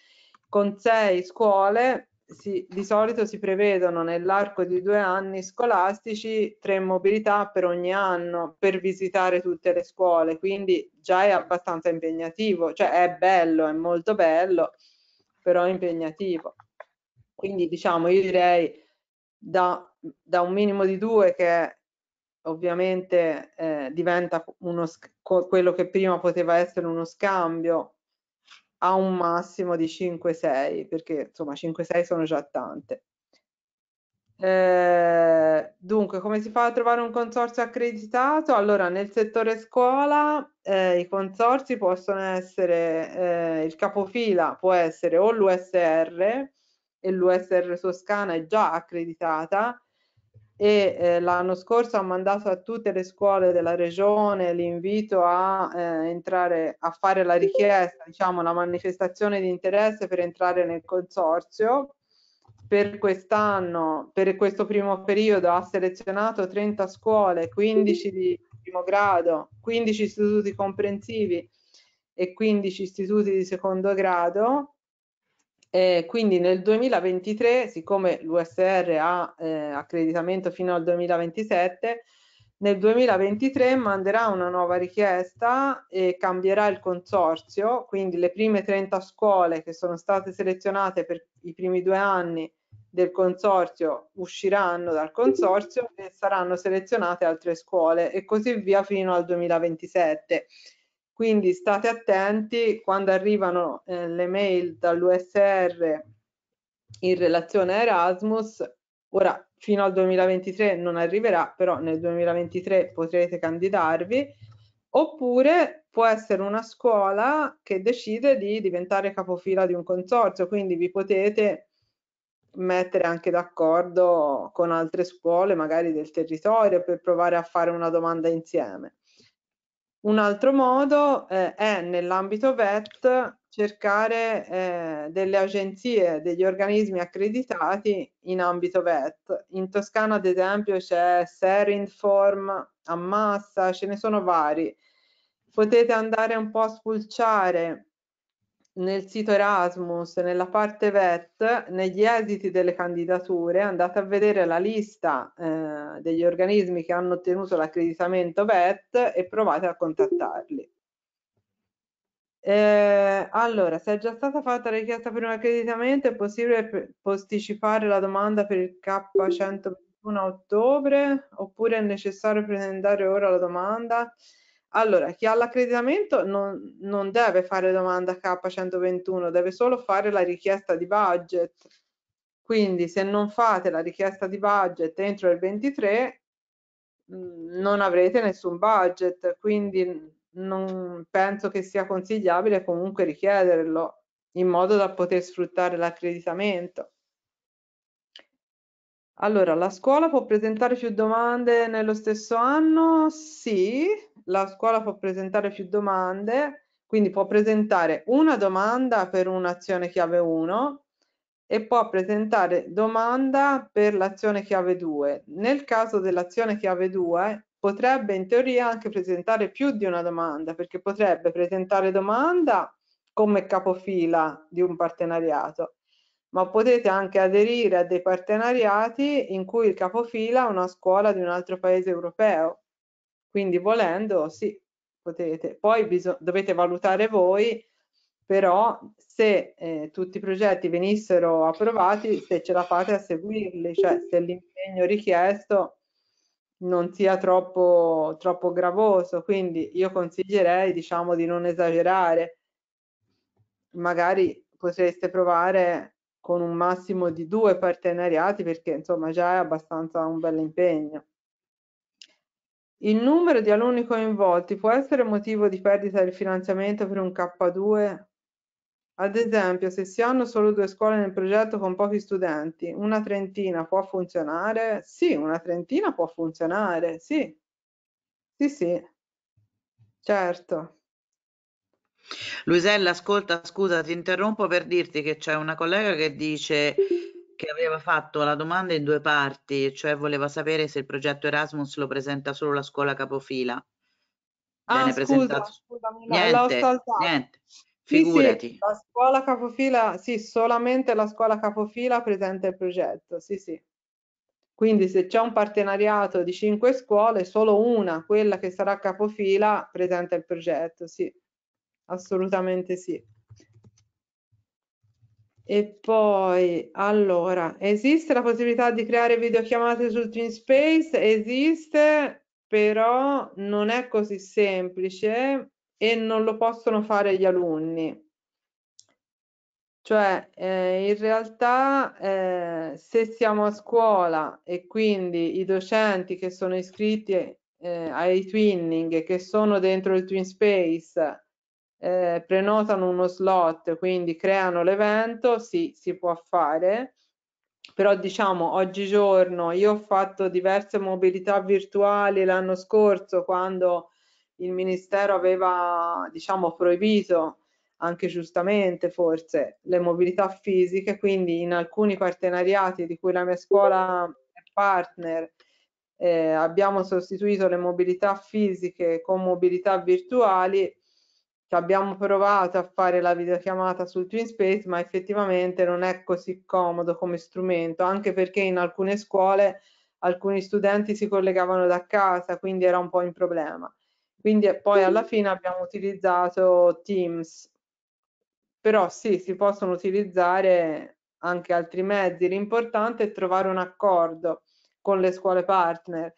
Con sei scuole si, di solito si prevedono nell'arco di due anni scolastici tre mobilità per ogni anno per visitare tutte le scuole, quindi già è abbastanza impegnativo, cioè è bello, è molto bello, però impegnativo. Quindi diciamo, io direi da, da un minimo di due che ovviamente eh, diventa uno, quello che prima poteva essere uno scambio a un massimo di 5-6 perché insomma 5-6 sono già tante eh, dunque come si fa a trovare un consorzio accreditato allora nel settore scuola eh, i consorzi possono essere eh, il capofila può essere o l'USR e l'USR Toscana è già accreditata e eh, l'anno scorso ha mandato a tutte le scuole della regione l'invito a eh, entrare a fare la richiesta, diciamo la manifestazione di interesse per entrare nel consorzio. Per quest'anno, per questo primo periodo, ha selezionato 30 scuole, 15 di primo grado, 15 istituti comprensivi e 15 istituti di secondo grado e quindi nel 2023, siccome l'USR ha eh, accreditamento fino al 2027, nel 2023 manderà una nuova richiesta e cambierà il consorzio, quindi le prime 30 scuole che sono state selezionate per i primi due anni del consorzio usciranno dal consorzio e saranno selezionate altre scuole e così via fino al 2027. Quindi state attenti quando arrivano eh, le mail dall'USR in relazione a Erasmus. Ora fino al 2023 non arriverà, però nel 2023 potrete candidarvi. Oppure può essere una scuola che decide di diventare capofila di un consorzio, quindi vi potete mettere anche d'accordo con altre scuole, magari del territorio, per provare a fare una domanda insieme. Un altro modo eh, è nell'ambito VET cercare eh, delle agenzie, degli organismi accreditati in ambito VET. In Toscana ad esempio c'è Serinform, Ammassa, ce ne sono vari. Potete andare un po' a spulciare nel sito Erasmus, nella parte VET, negli esiti delle candidature, andate a vedere la lista eh, degli organismi che hanno ottenuto l'accreditamento VET e provate a contattarli. Eh, allora, se è già stata fatta la richiesta per un accreditamento, è possibile posticipare la domanda per il K121 ottobre oppure è necessario presentare ora la domanda? Allora, chi ha l'accreditamento non, non deve fare domanda K121, deve solo fare la richiesta di budget. Quindi se non fate la richiesta di budget entro il 23 mm, non avrete nessun budget, quindi non penso che sia consigliabile comunque richiederlo in modo da poter sfruttare l'accreditamento. Allora, la scuola può presentare più domande nello stesso anno? Sì, la scuola può presentare più domande, quindi può presentare una domanda per un'azione chiave 1 e può presentare domanda per l'azione chiave 2. Nel caso dell'azione chiave 2 potrebbe in teoria anche presentare più di una domanda, perché potrebbe presentare domanda come capofila di un partenariato, ma potete anche aderire a dei partenariati in cui il capofila è una scuola di un altro paese europeo quindi volendo, sì, potete. Poi dovete valutare voi, però se eh, tutti i progetti venissero approvati, se ce la fate a seguirli, cioè se l'impegno richiesto non sia troppo, troppo gravoso. Quindi io consiglierei, diciamo, di non esagerare. Magari potreste provare con un massimo di due partenariati perché insomma già è abbastanza un bel impegno. Il numero di alunni coinvolti può essere motivo di perdita del finanziamento per un K2? Ad esempio, se si hanno solo due scuole nel progetto con pochi studenti, una trentina può funzionare? Sì, una trentina può funzionare, sì. Sì, sì, certo. Luisella, ascolta, scusa, ti interrompo per dirti che c'è una collega che dice che aveva fatto la domanda in due parti, cioè voleva sapere se il progetto Erasmus lo presenta solo la scuola capofila. Ah, Viene scusa, scusami, no, niente, niente. Figurati. Sì, sì, la scuola capofila, sì, solamente la scuola capofila presenta il progetto, sì, sì. Quindi se c'è un partenariato di cinque scuole, solo una, quella che sarà capofila, presenta il progetto, sì, assolutamente sì. E poi, allora, esiste la possibilità di creare videochiamate sul TeamSpace? Esiste, però non è così semplice e non lo possono fare gli alunni. Cioè, eh, in realtà, eh, se siamo a scuola e quindi i docenti che sono iscritti eh, ai twinning, che sono dentro il TeamSpace, Space, eh, prenotano uno slot, quindi creano l'evento, sì, si può fare, però diciamo oggigiorno io ho fatto diverse mobilità virtuali l'anno scorso quando il Ministero aveva diciamo proibito anche giustamente forse le mobilità fisiche, quindi in alcuni partenariati di cui la mia scuola è partner eh, abbiamo sostituito le mobilità fisiche con mobilità virtuali che abbiamo provato a fare la videochiamata sul TwinSpace, ma effettivamente non è così comodo come strumento, anche perché in alcune scuole alcuni studenti si collegavano da casa, quindi era un po' in problema. Quindi eh, poi alla fine abbiamo utilizzato Teams, però sì, si possono utilizzare anche altri mezzi. L'importante è trovare un accordo con le scuole partner.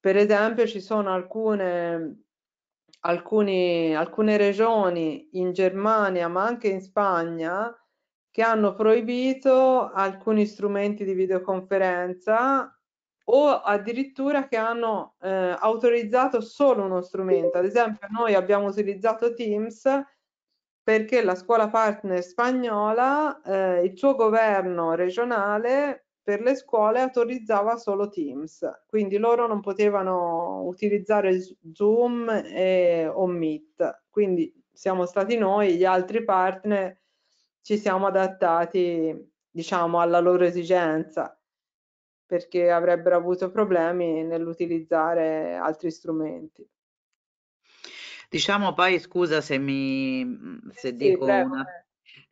Per esempio, ci sono alcune alcuni- alcune regioni in Germania, ma anche in Spagna, che hanno proibito alcuni strumenti di videoconferenza o addirittura che hanno eh, autorizzato solo uno strumento. Ad esempio, noi abbiamo utilizzato Teams perché la scuola partner spagnola, eh, il suo governo regionale per le scuole autorizzava solo Teams, quindi loro non potevano utilizzare Zoom e, o Meet, quindi siamo stati noi, gli altri partner ci siamo adattati diciamo alla loro esigenza perché avrebbero avuto problemi nell'utilizzare altri strumenti. Diciamo poi scusa se mi se sì, dico prego. una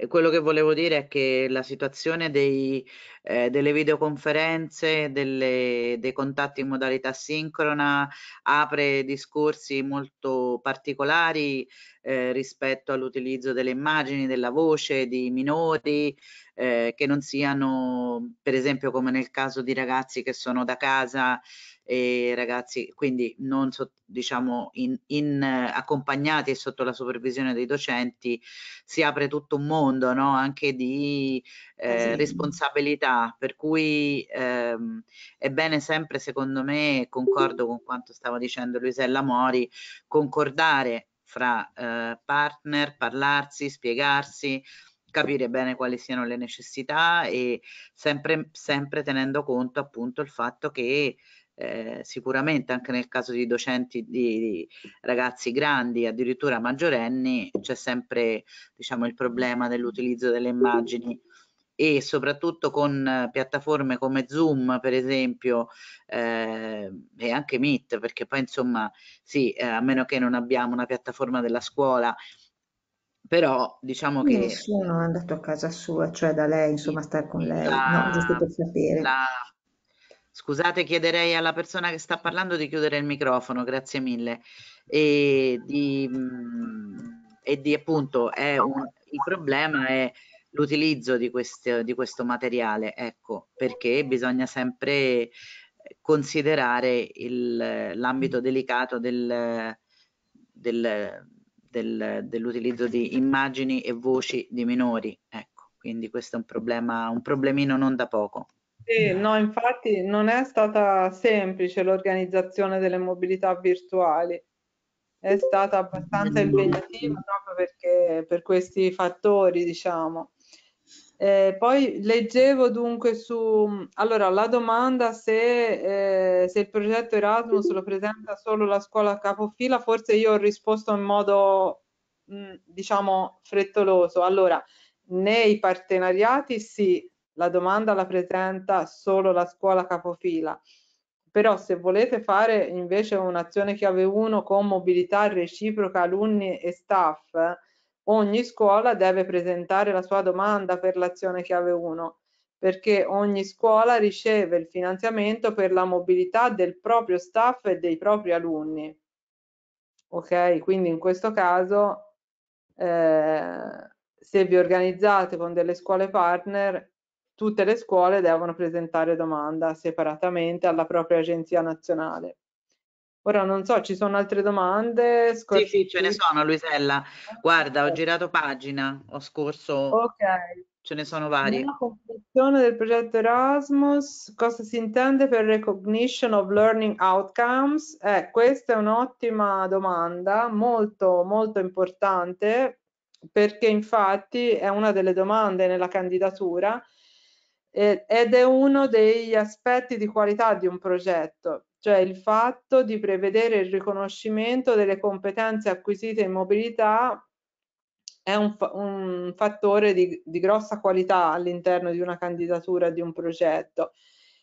quello che volevo dire è che la situazione dei, eh, delle videoconferenze, delle, dei contatti in modalità sincrona apre discorsi molto particolari eh, rispetto all'utilizzo delle immagini, della voce di minori eh, che non siano, per esempio come nel caso di ragazzi che sono da casa e ragazzi quindi non so, diciamo in, in, accompagnati e sotto la supervisione dei docenti si apre tutto un mondo no? anche di eh, sì. responsabilità per cui ehm, è bene sempre secondo me concordo con quanto stava dicendo Luisella Mori concordare fra eh, partner parlarsi spiegarsi capire bene quali siano le necessità e sempre, sempre tenendo conto appunto il fatto che eh, sicuramente anche nel caso di docenti di, di ragazzi grandi, addirittura maggiorenni, c'è sempre diciamo, il problema dell'utilizzo delle immagini e soprattutto con eh, piattaforme come Zoom per esempio eh, e anche Meet perché poi insomma sì eh, a meno che non abbiamo una piattaforma della scuola però diciamo che nessuno è andato a casa sua cioè da lei insomma sta con lei la, no giusto per sapere la Scusate, chiederei alla persona che sta parlando di chiudere il microfono, grazie mille. E di, mm, e di appunto, un, il problema è l'utilizzo di, di, questo materiale, ecco, perché bisogna sempre considerare l'ambito delicato del, del, del, dell'utilizzo di immagini e voci di minori, ecco, quindi questo è un, problema, un problemino non da poco. Sì, mm. no, infatti non è stata semplice l'organizzazione delle mobilità virtuali, è stata abbastanza impegnativa proprio perché, per questi fattori, diciamo. Eh, poi leggevo dunque su, allora la domanda se, eh, se, il progetto Erasmus lo presenta solo la scuola a capofila, forse io ho risposto in modo mh, mm, diciamo frettoloso. Allora, nei partenariati sì, la domanda la presenta solo la scuola capofila. Però se volete fare invece un'azione chiave 1 con mobilità reciproca alunni e staff, ogni scuola deve presentare la sua domanda per l'azione chiave 1 perché ogni scuola riceve il finanziamento per la mobilità del proprio staff e dei propri alunni. Ok, quindi in questo caso eh, se vi organizzate con delle scuole partner tutte le scuole devono presentare domanda separatamente alla propria agenzia nazionale. Ora non so, ci sono altre domande? Scorsi... Sì, sì, ce ne sono Luisella. Guarda, ho girato pagina, ho scorso... Ok. Ce ne sono varie. La comprensione del progetto Erasmus, cosa si intende per recognition of learning outcomes? Eh, questa è un'ottima domanda, molto, molto importante, perché infatti è una delle domande nella candidatura eh, ed è uno degli aspetti di qualità di un progetto, cioè il fatto di prevedere il riconoscimento delle competenze acquisite in mobilità è un, un fattore di, di grossa qualità all'interno di una candidatura di un progetto.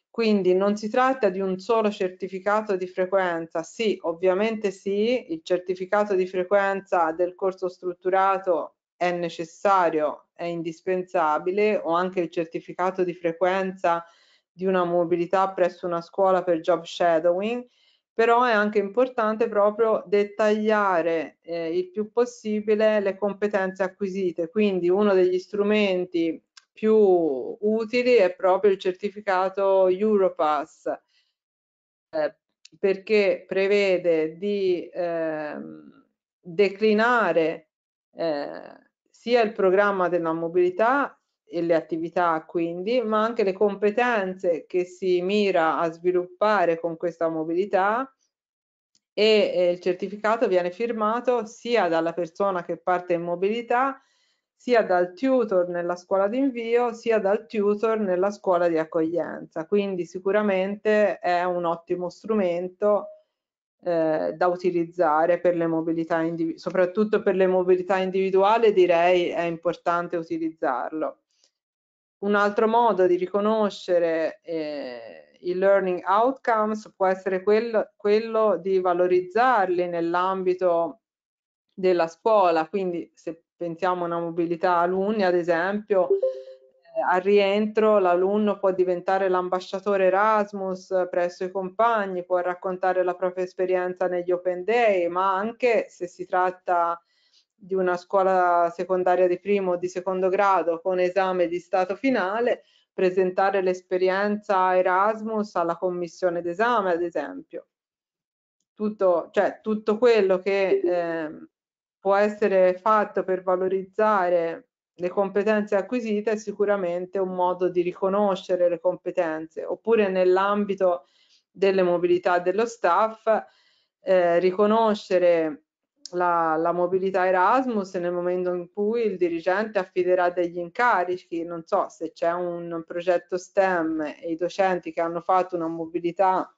Quindi non si tratta di un solo certificato di frequenza, sì, ovviamente sì, il certificato di frequenza del corso strutturato è necessario, è indispensabile o anche il certificato di frequenza di una mobilità presso una scuola per job shadowing, però è anche importante proprio dettagliare eh, il più possibile le competenze acquisite, quindi uno degli strumenti più utili è proprio il certificato Europass, eh, perché prevede di eh, declinare eh, sia il programma della mobilità e le attività quindi, ma anche le competenze che si mira a sviluppare con questa mobilità e eh, il certificato viene firmato sia dalla persona che parte in mobilità, sia dal tutor nella scuola di invio, sia dal tutor nella scuola di accoglienza. Quindi sicuramente è un ottimo strumento eh, da utilizzare per le mobilità soprattutto per le mobilità individuali direi è importante utilizzarlo. Un altro modo di riconoscere eh, i learning outcomes può essere quello, quello di valorizzarli nell'ambito della scuola, quindi se pensiamo a una mobilità alunni ad esempio al rientro l'alunno può diventare l'ambasciatore Erasmus presso i compagni, può raccontare la propria esperienza negli open day, ma anche se si tratta di una scuola secondaria di primo o di secondo grado con esame di stato finale, presentare l'esperienza Erasmus alla commissione d'esame, ad esempio. Tutto, cioè, tutto quello che eh, può essere fatto per valorizzare le competenze acquisite è sicuramente un modo di riconoscere le competenze, oppure nell'ambito delle mobilità dello staff, eh, riconoscere la, la, mobilità Erasmus nel momento in cui il dirigente affiderà degli incarichi, non so se c'è un progetto STEM e i docenti che hanno fatto una mobilità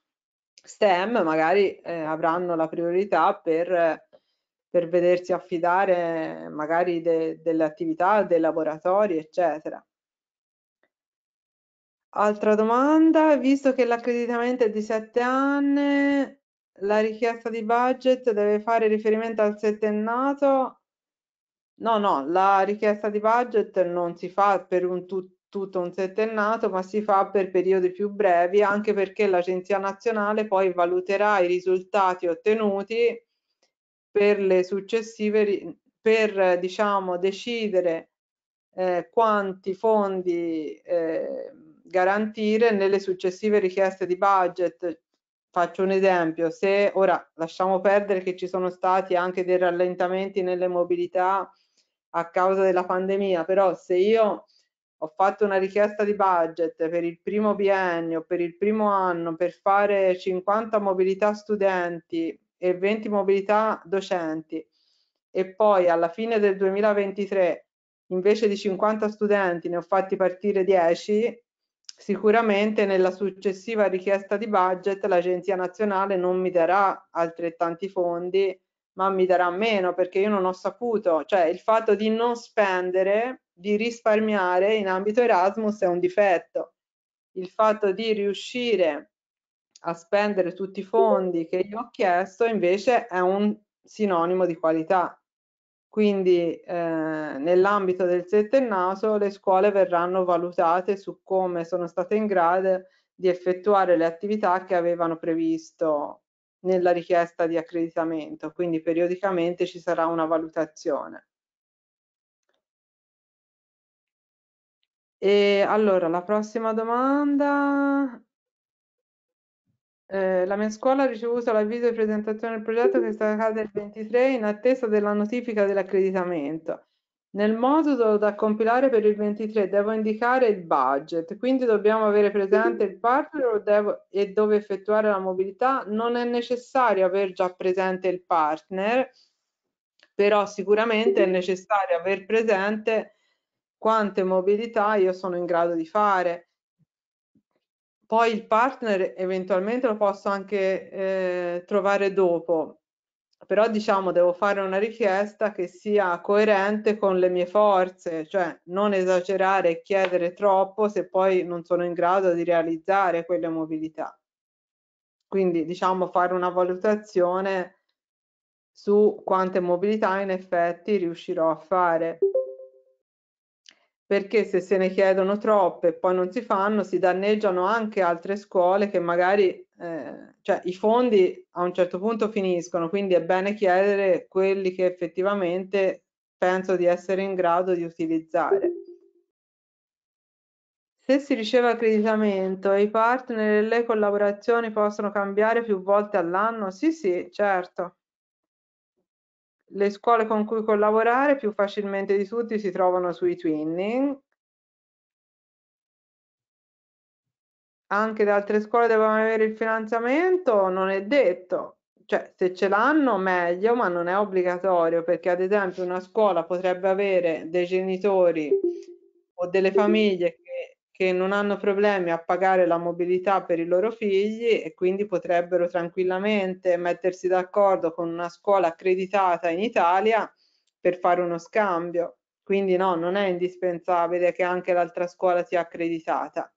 STEM magari eh, avranno la priorità per per vedersi affidare magari de, delle attività, dei laboratori, eccetera. Altra domanda, visto che l'accreditamento è di 7 anni, la richiesta di budget deve fare riferimento al settennato? No, no, la richiesta di budget non si fa per un tut tutto un settennato, ma si fa per periodi più brevi, anche perché l'Agenzia Nazionale poi valuterà i risultati ottenuti per le successive per diciamo decidere eh, quanti fondi eh, garantire nelle successive richieste di budget faccio un esempio se ora lasciamo perdere che ci sono stati anche dei rallentamenti nelle mobilità a causa della pandemia però se io ho fatto una richiesta di budget per il primo biennio, per il primo anno, per fare 50 mobilità studenti e 20 mobilità docenti e poi alla fine del 2023 invece di 50 studenti ne ho fatti partire 10, sicuramente nella successiva richiesta di budget l'Agenzia Nazionale non mi darà altrettanti fondi, ma mi darà meno perché io non ho saputo, cioè il fatto di non spendere, di risparmiare in ambito Erasmus è un difetto. Il fatto di riuscire a spendere tutti i fondi che gli ho chiesto, invece è un sinonimo di qualità. Quindi eh, nell'ambito del settennato le scuole verranno valutate su come sono state in grado di effettuare le attività che avevano previsto nella richiesta di accreditamento, quindi periodicamente ci sarà una valutazione. E allora la prossima domanda eh, la mia scuola ha ricevuto l'avviso di presentazione del progetto che è stata casa il 23 in attesa della notifica dell'accreditamento. Nel modulo da compilare per il 23 devo indicare il budget, quindi dobbiamo avere presente il partner devo, e dove effettuare la mobilità. Non è necessario aver già presente il partner, però sicuramente è necessario aver presente quante mobilità io sono in grado di fare. Poi il partner eventualmente lo posso anche eh, trovare dopo, però diciamo devo fare una richiesta che sia coerente con le mie forze, cioè non esagerare e chiedere troppo se poi non sono in grado di realizzare quelle mobilità. Quindi diciamo fare una valutazione su quante mobilità in effetti riuscirò a fare perché se se ne chiedono troppe e poi non si fanno, si danneggiano anche altre scuole che magari, eh, cioè i fondi a un certo punto finiscono, quindi è bene chiedere quelli che effettivamente penso di essere in grado di utilizzare. Se si riceve accreditamento, i partner e le collaborazioni possono cambiare più volte all'anno? Sì, sì, certo. Le scuole con cui collaborare più facilmente di tutti si trovano sui twinning. Anche le altre scuole devono avere il finanziamento? Non è detto. Cioè, se ce l'hanno meglio, ma non è obbligatorio, perché ad esempio una scuola potrebbe avere dei genitori o delle famiglie che non hanno problemi a pagare la mobilità per i loro figli e quindi potrebbero tranquillamente mettersi d'accordo con una scuola accreditata in Italia per fare uno scambio. Quindi no, non è indispensabile che anche l'altra scuola sia accreditata.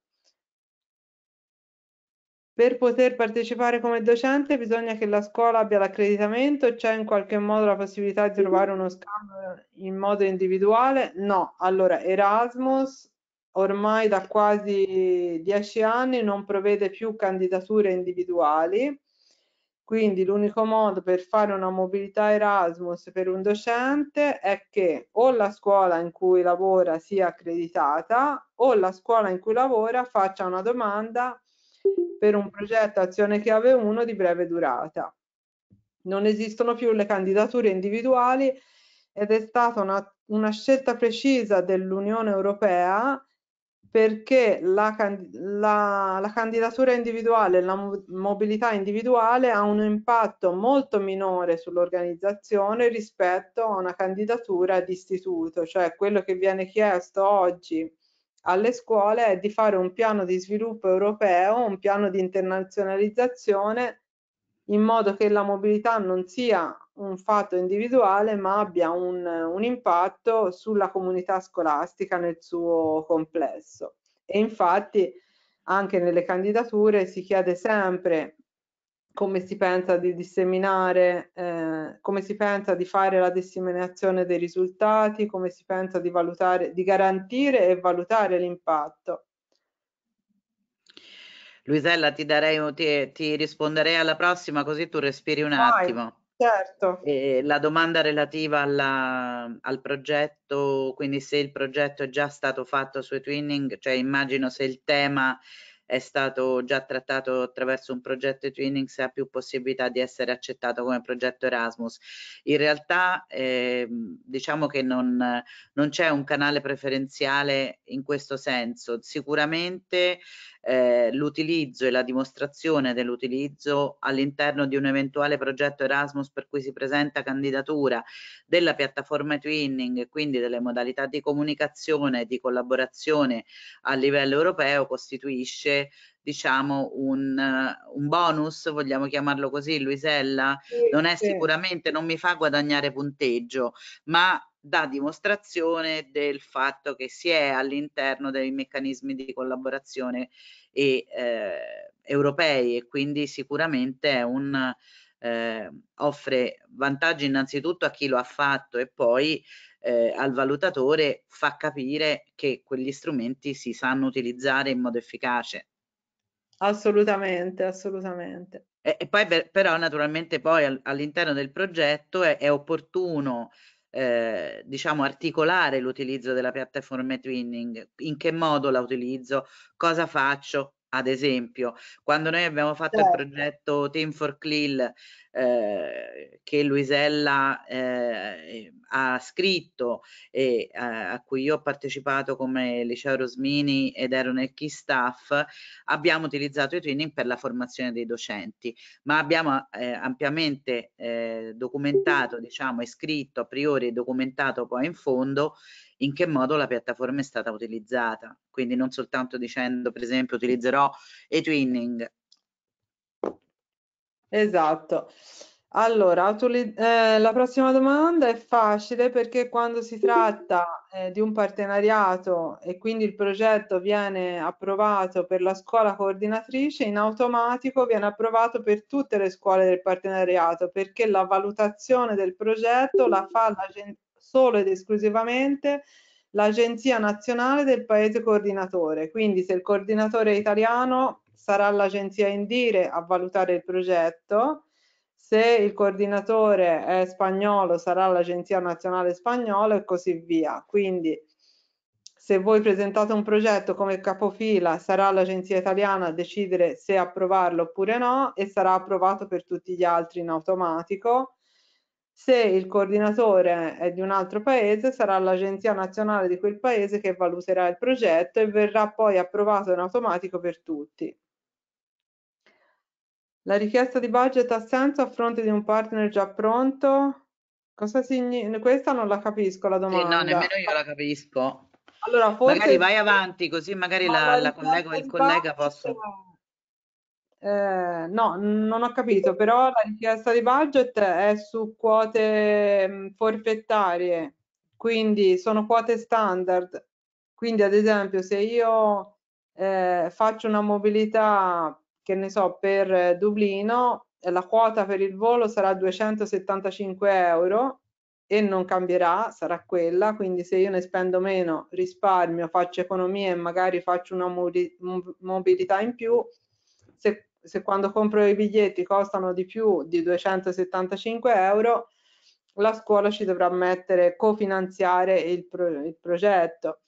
Per poter partecipare come docente bisogna che la scuola abbia l'accreditamento, c'è in qualche modo la possibilità di trovare uno scambio in modo individuale? No, allora Erasmus ormai da quasi dieci anni non provvede più candidature individuali, quindi l'unico modo per fare una mobilità Erasmus per un docente è che o la scuola in cui lavora sia accreditata o la scuola in cui lavora faccia una domanda per un progetto azione chiave 1 di breve durata. Non esistono più le candidature individuali ed è stata una, una scelta precisa dell'Unione Europea perché la, la, la, candidatura individuale, la mobilità individuale ha un impatto molto minore sull'organizzazione rispetto a una candidatura di istituto, cioè quello che viene chiesto oggi alle scuole è di fare un piano di sviluppo europeo, un piano di internazionalizzazione in modo che la mobilità non sia un fatto individuale ma abbia un, un impatto sulla comunità scolastica nel suo complesso. E infatti anche nelle candidature si chiede sempre come si pensa di disseminare, eh, come si pensa di fare la disseminazione dei risultati, come si pensa di, valutare, di garantire e valutare l'impatto Luisella, ti, darei, ti, ti risponderei alla prossima così tu respiri un Vai, attimo. Certo. E la domanda relativa alla, al progetto, quindi se il progetto è già stato fatto su Twinning, cioè immagino se il tema è stato già trattato attraverso un progetto Twinning se ha più possibilità di essere accettato come progetto Erasmus. In realtà eh, diciamo che non, non c'è un canale preferenziale in questo senso. Sicuramente eh, l'utilizzo e la dimostrazione dell'utilizzo all'interno di un eventuale progetto Erasmus per cui si presenta candidatura della piattaforma Twinning e quindi delle modalità di comunicazione e di collaborazione a livello europeo costituisce diciamo un, uh, un, bonus, vogliamo chiamarlo così, Luisella, non è sicuramente, non mi fa guadagnare punteggio, ma dà dimostrazione del fatto che si è all'interno dei meccanismi di collaborazione e, eh, europei e quindi sicuramente è un, eh, offre vantaggi innanzitutto a chi lo ha fatto e poi eh, al valutatore fa capire che quegli strumenti si sanno utilizzare in modo efficace. Assolutamente, assolutamente. E, e poi per, però naturalmente poi all'interno del progetto è, è opportuno eh, diciamo articolare l'utilizzo della piattaforma twinning, in che modo la utilizzo, cosa faccio, ad esempio, quando noi abbiamo fatto certo. il progetto Team for Clill eh, che Luisella eh, ha scritto e eh, a cui io ho partecipato come liceo Rosmini ed ero nel key staff, abbiamo utilizzato i training per la formazione dei docenti, ma abbiamo eh, ampiamente eh, documentato, diciamo, e scritto a priori e documentato poi in fondo in che modo la piattaforma è stata utilizzata. Quindi non soltanto dicendo, per esempio, utilizzerò eTwinning. Esatto. Allora, eh, la prossima domanda è facile perché quando si tratta eh, di un partenariato e quindi il progetto viene approvato per la scuola coordinatrice, in automatico viene approvato per tutte le scuole del partenariato perché la valutazione del progetto la fa solo ed esclusivamente l'Agenzia Nazionale del Paese Coordinatore. Quindi se il coordinatore è italiano sarà l'Agenzia Indire a valutare il progetto, se il coordinatore è spagnolo sarà l'Agenzia Nazionale Spagnola e così via. Quindi se voi presentate un progetto come capofila sarà l'Agenzia Italiana a decidere se approvarlo oppure no e sarà approvato per tutti gli altri in automatico se il coordinatore è di un altro paese, sarà l'agenzia nazionale di quel paese che valuterà il progetto e verrà poi approvato in automatico per tutti. La richiesta di budget ha senso a fronte di un partner già pronto? Cosa significa? Questa non la capisco la domanda. Sì, no, nemmeno io la capisco. Allora, forse... Magari vai avanti così magari Ma la, la, collega o il collega possono... Eh, no, non ho capito, però la richiesta di budget è su quote mm, forfettarie, quindi sono quote standard. Quindi ad esempio se io eh, faccio una mobilità, che ne so, per Dublino, eh, la quota per il volo sarà 275 euro e non cambierà, sarà quella, quindi se io ne spendo meno risparmio, faccio economia e magari faccio una mobilità in più, se se quando compro i biglietti costano di più di 275 euro, la scuola ci dovrà mettere, cofinanziare il, pro, il progetto.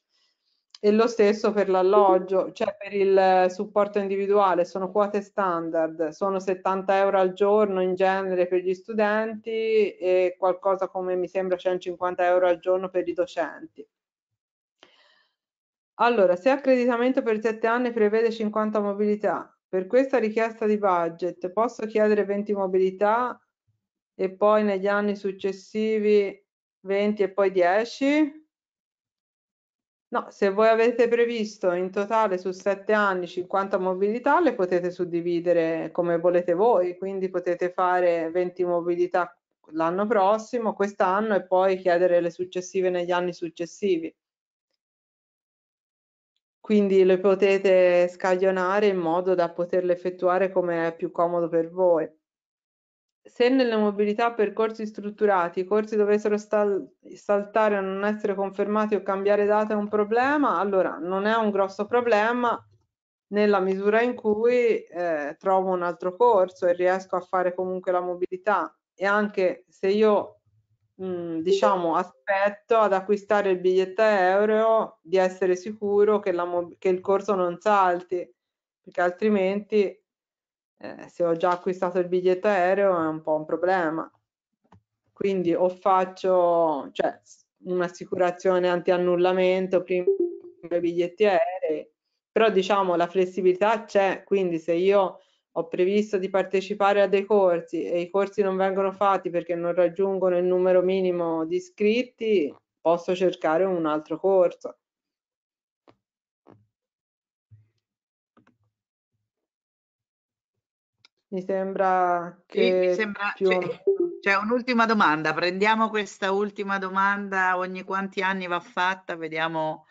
E lo stesso per l'alloggio, cioè per il supporto individuale, sono quote standard, sono 70 euro al giorno in genere per gli studenti e qualcosa come mi sembra 150 euro al giorno per i docenti. Allora, se accreditamento per 7 anni prevede 50 mobilità, per questa richiesta di budget posso chiedere 20 mobilità e poi negli anni successivi 20 e poi 10? No, se voi avete previsto in totale su 7 anni 50 mobilità, le potete suddividere come volete voi, quindi potete fare 20 mobilità l'anno prossimo, quest'anno e poi chiedere le successive negli anni successivi quindi le potete scaglionare in modo da poterle effettuare come è più comodo per voi. Se nelle mobilità per corsi strutturati i corsi dovessero saltare o non essere confermati o cambiare data è un problema, allora non è un grosso problema nella misura in cui eh, trovo un altro corso e riesco a fare comunque la mobilità e anche se io Mhmm, diciamo, aspetto ad acquistare il biglietto aereo di essere sicuro che, la, che il corso non salti, perché altrimenti eh, se ho già acquistato il biglietto aereo è un po' un problema. Quindi o faccio cioè, un'assicurazione anti-annullamento prima dei biglietti aerei, però diciamo la flessibilità c'è, quindi se io ho previsto di partecipare a dei corsi e i corsi non vengono fatti perché non raggiungono il numero minimo di iscritti, posso cercare un altro corso. Mi sembra che... Sì, c'è, c'è un'ultima domanda, prendiamo questa ultima domanda, ogni quanti anni va fatta, vediamo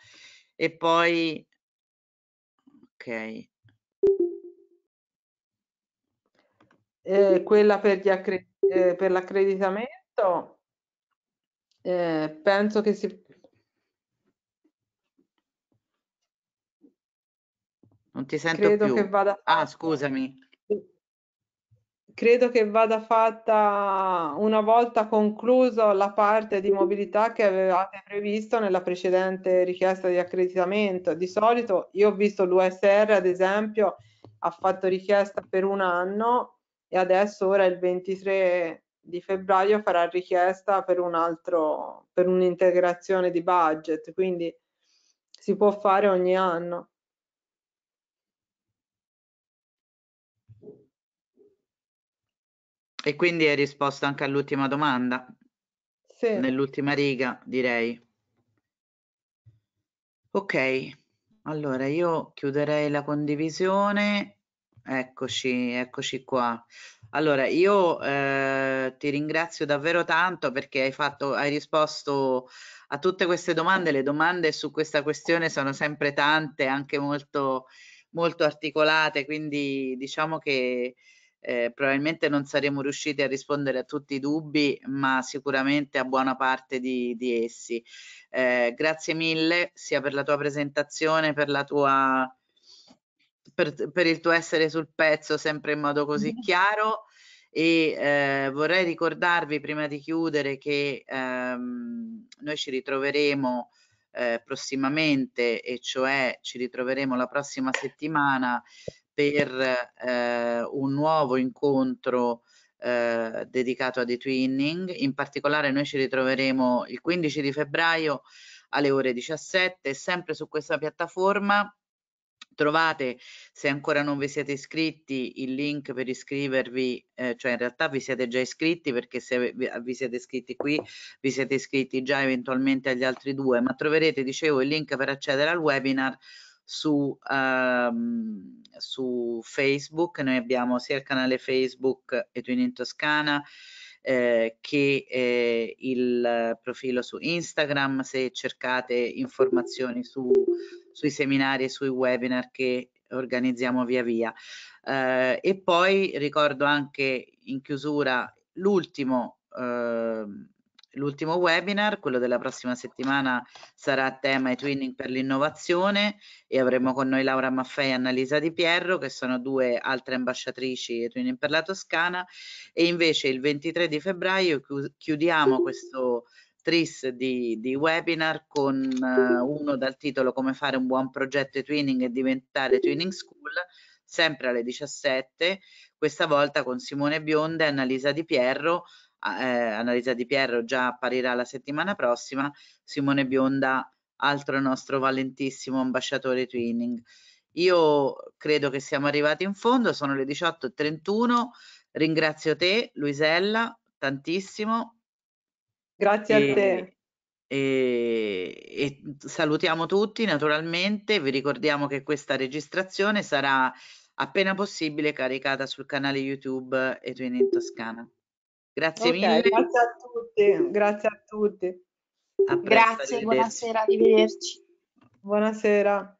e poi... Ok. eh, quella per, eh, per l'accreditamento eh, penso che si non ti sento credo più. che vada ah scusami credo che vada fatta una volta concluso la parte di mobilità che avevate previsto nella precedente richiesta di accreditamento di solito io ho visto l'USR ad esempio ha fatto richiesta per un anno e adesso ora il 23 di febbraio farà richiesta per un altro per un'integrazione di budget quindi si può fare ogni anno e quindi hai risposto anche all'ultima domanda sì. nell'ultima riga direi ok allora io chiuderei la condivisione Eccoci, eccoci qua. Allora, io eh, ti ringrazio davvero tanto perché hai, fatto, hai risposto a tutte queste domande. Le domande su questa questione sono sempre tante, anche molto, molto articolate, quindi diciamo che eh, probabilmente non saremo riusciti a rispondere a tutti i dubbi, ma sicuramente a buona parte di, di essi. Eh, grazie mille sia per la tua presentazione, per la tua per, per il tuo essere sul pezzo sempre in modo così [laughs] chiaro e eh, vorrei ricordarvi prima di chiudere che ehm, noi ci ritroveremo eh, prossimamente e cioè ci ritroveremo la prossima settimana per eh, un nuovo incontro eh, dedicato a Twinning. In particolare noi ci ritroveremo il 15 di febbraio alle ore 17 sempre su questa piattaforma Trovate, se ancora non vi siete iscritti, il link per iscrivervi, eh, cioè in realtà vi siete già iscritti perché se vi, vi siete iscritti qui, vi siete iscritti già eventualmente agli altri due, ma troverete, dicevo, il link per accedere al webinar su, um, su, Facebook, noi abbiamo sia il canale Facebook Etwin in Toscana, eh, che eh, il profilo su Instagram, se cercate informazioni su, sui seminari e sui webinar che organizziamo via via. Eh, e poi ricordo anche in chiusura l'ultimo eh, l'ultimo webinar, quello della prossima settimana sarà a tema i twinning per l'innovazione e avremo con noi Laura Maffei e Annalisa Di Pierro che sono due altre ambasciatrici e twinning per la Toscana e invece il 23 di febbraio chiudiamo questo tris di, di webinar con uh, uno dal titolo come fare un buon progetto e twinning e diventare twinning school sempre alle 17, questa volta con Simone Bionda e Annalisa Di Pierro eh, Annalisa Di Pierro già apparirà la settimana prossima, Simone Bionda, altro nostro valentissimo ambasciatore twinning. Io credo che siamo arrivati in fondo, sono le 18.31, ringrazio te Luisella tantissimo. Grazie e, a te. E, e salutiamo tutti naturalmente, vi ricordiamo che questa registrazione sarà appena possibile caricata sul canale YouTube Etwin in Toscana. Grazie okay, mille. Grazie a tutti. Grazie a tutti. A presto, grazie, buonasera, arrivederci. Buonasera.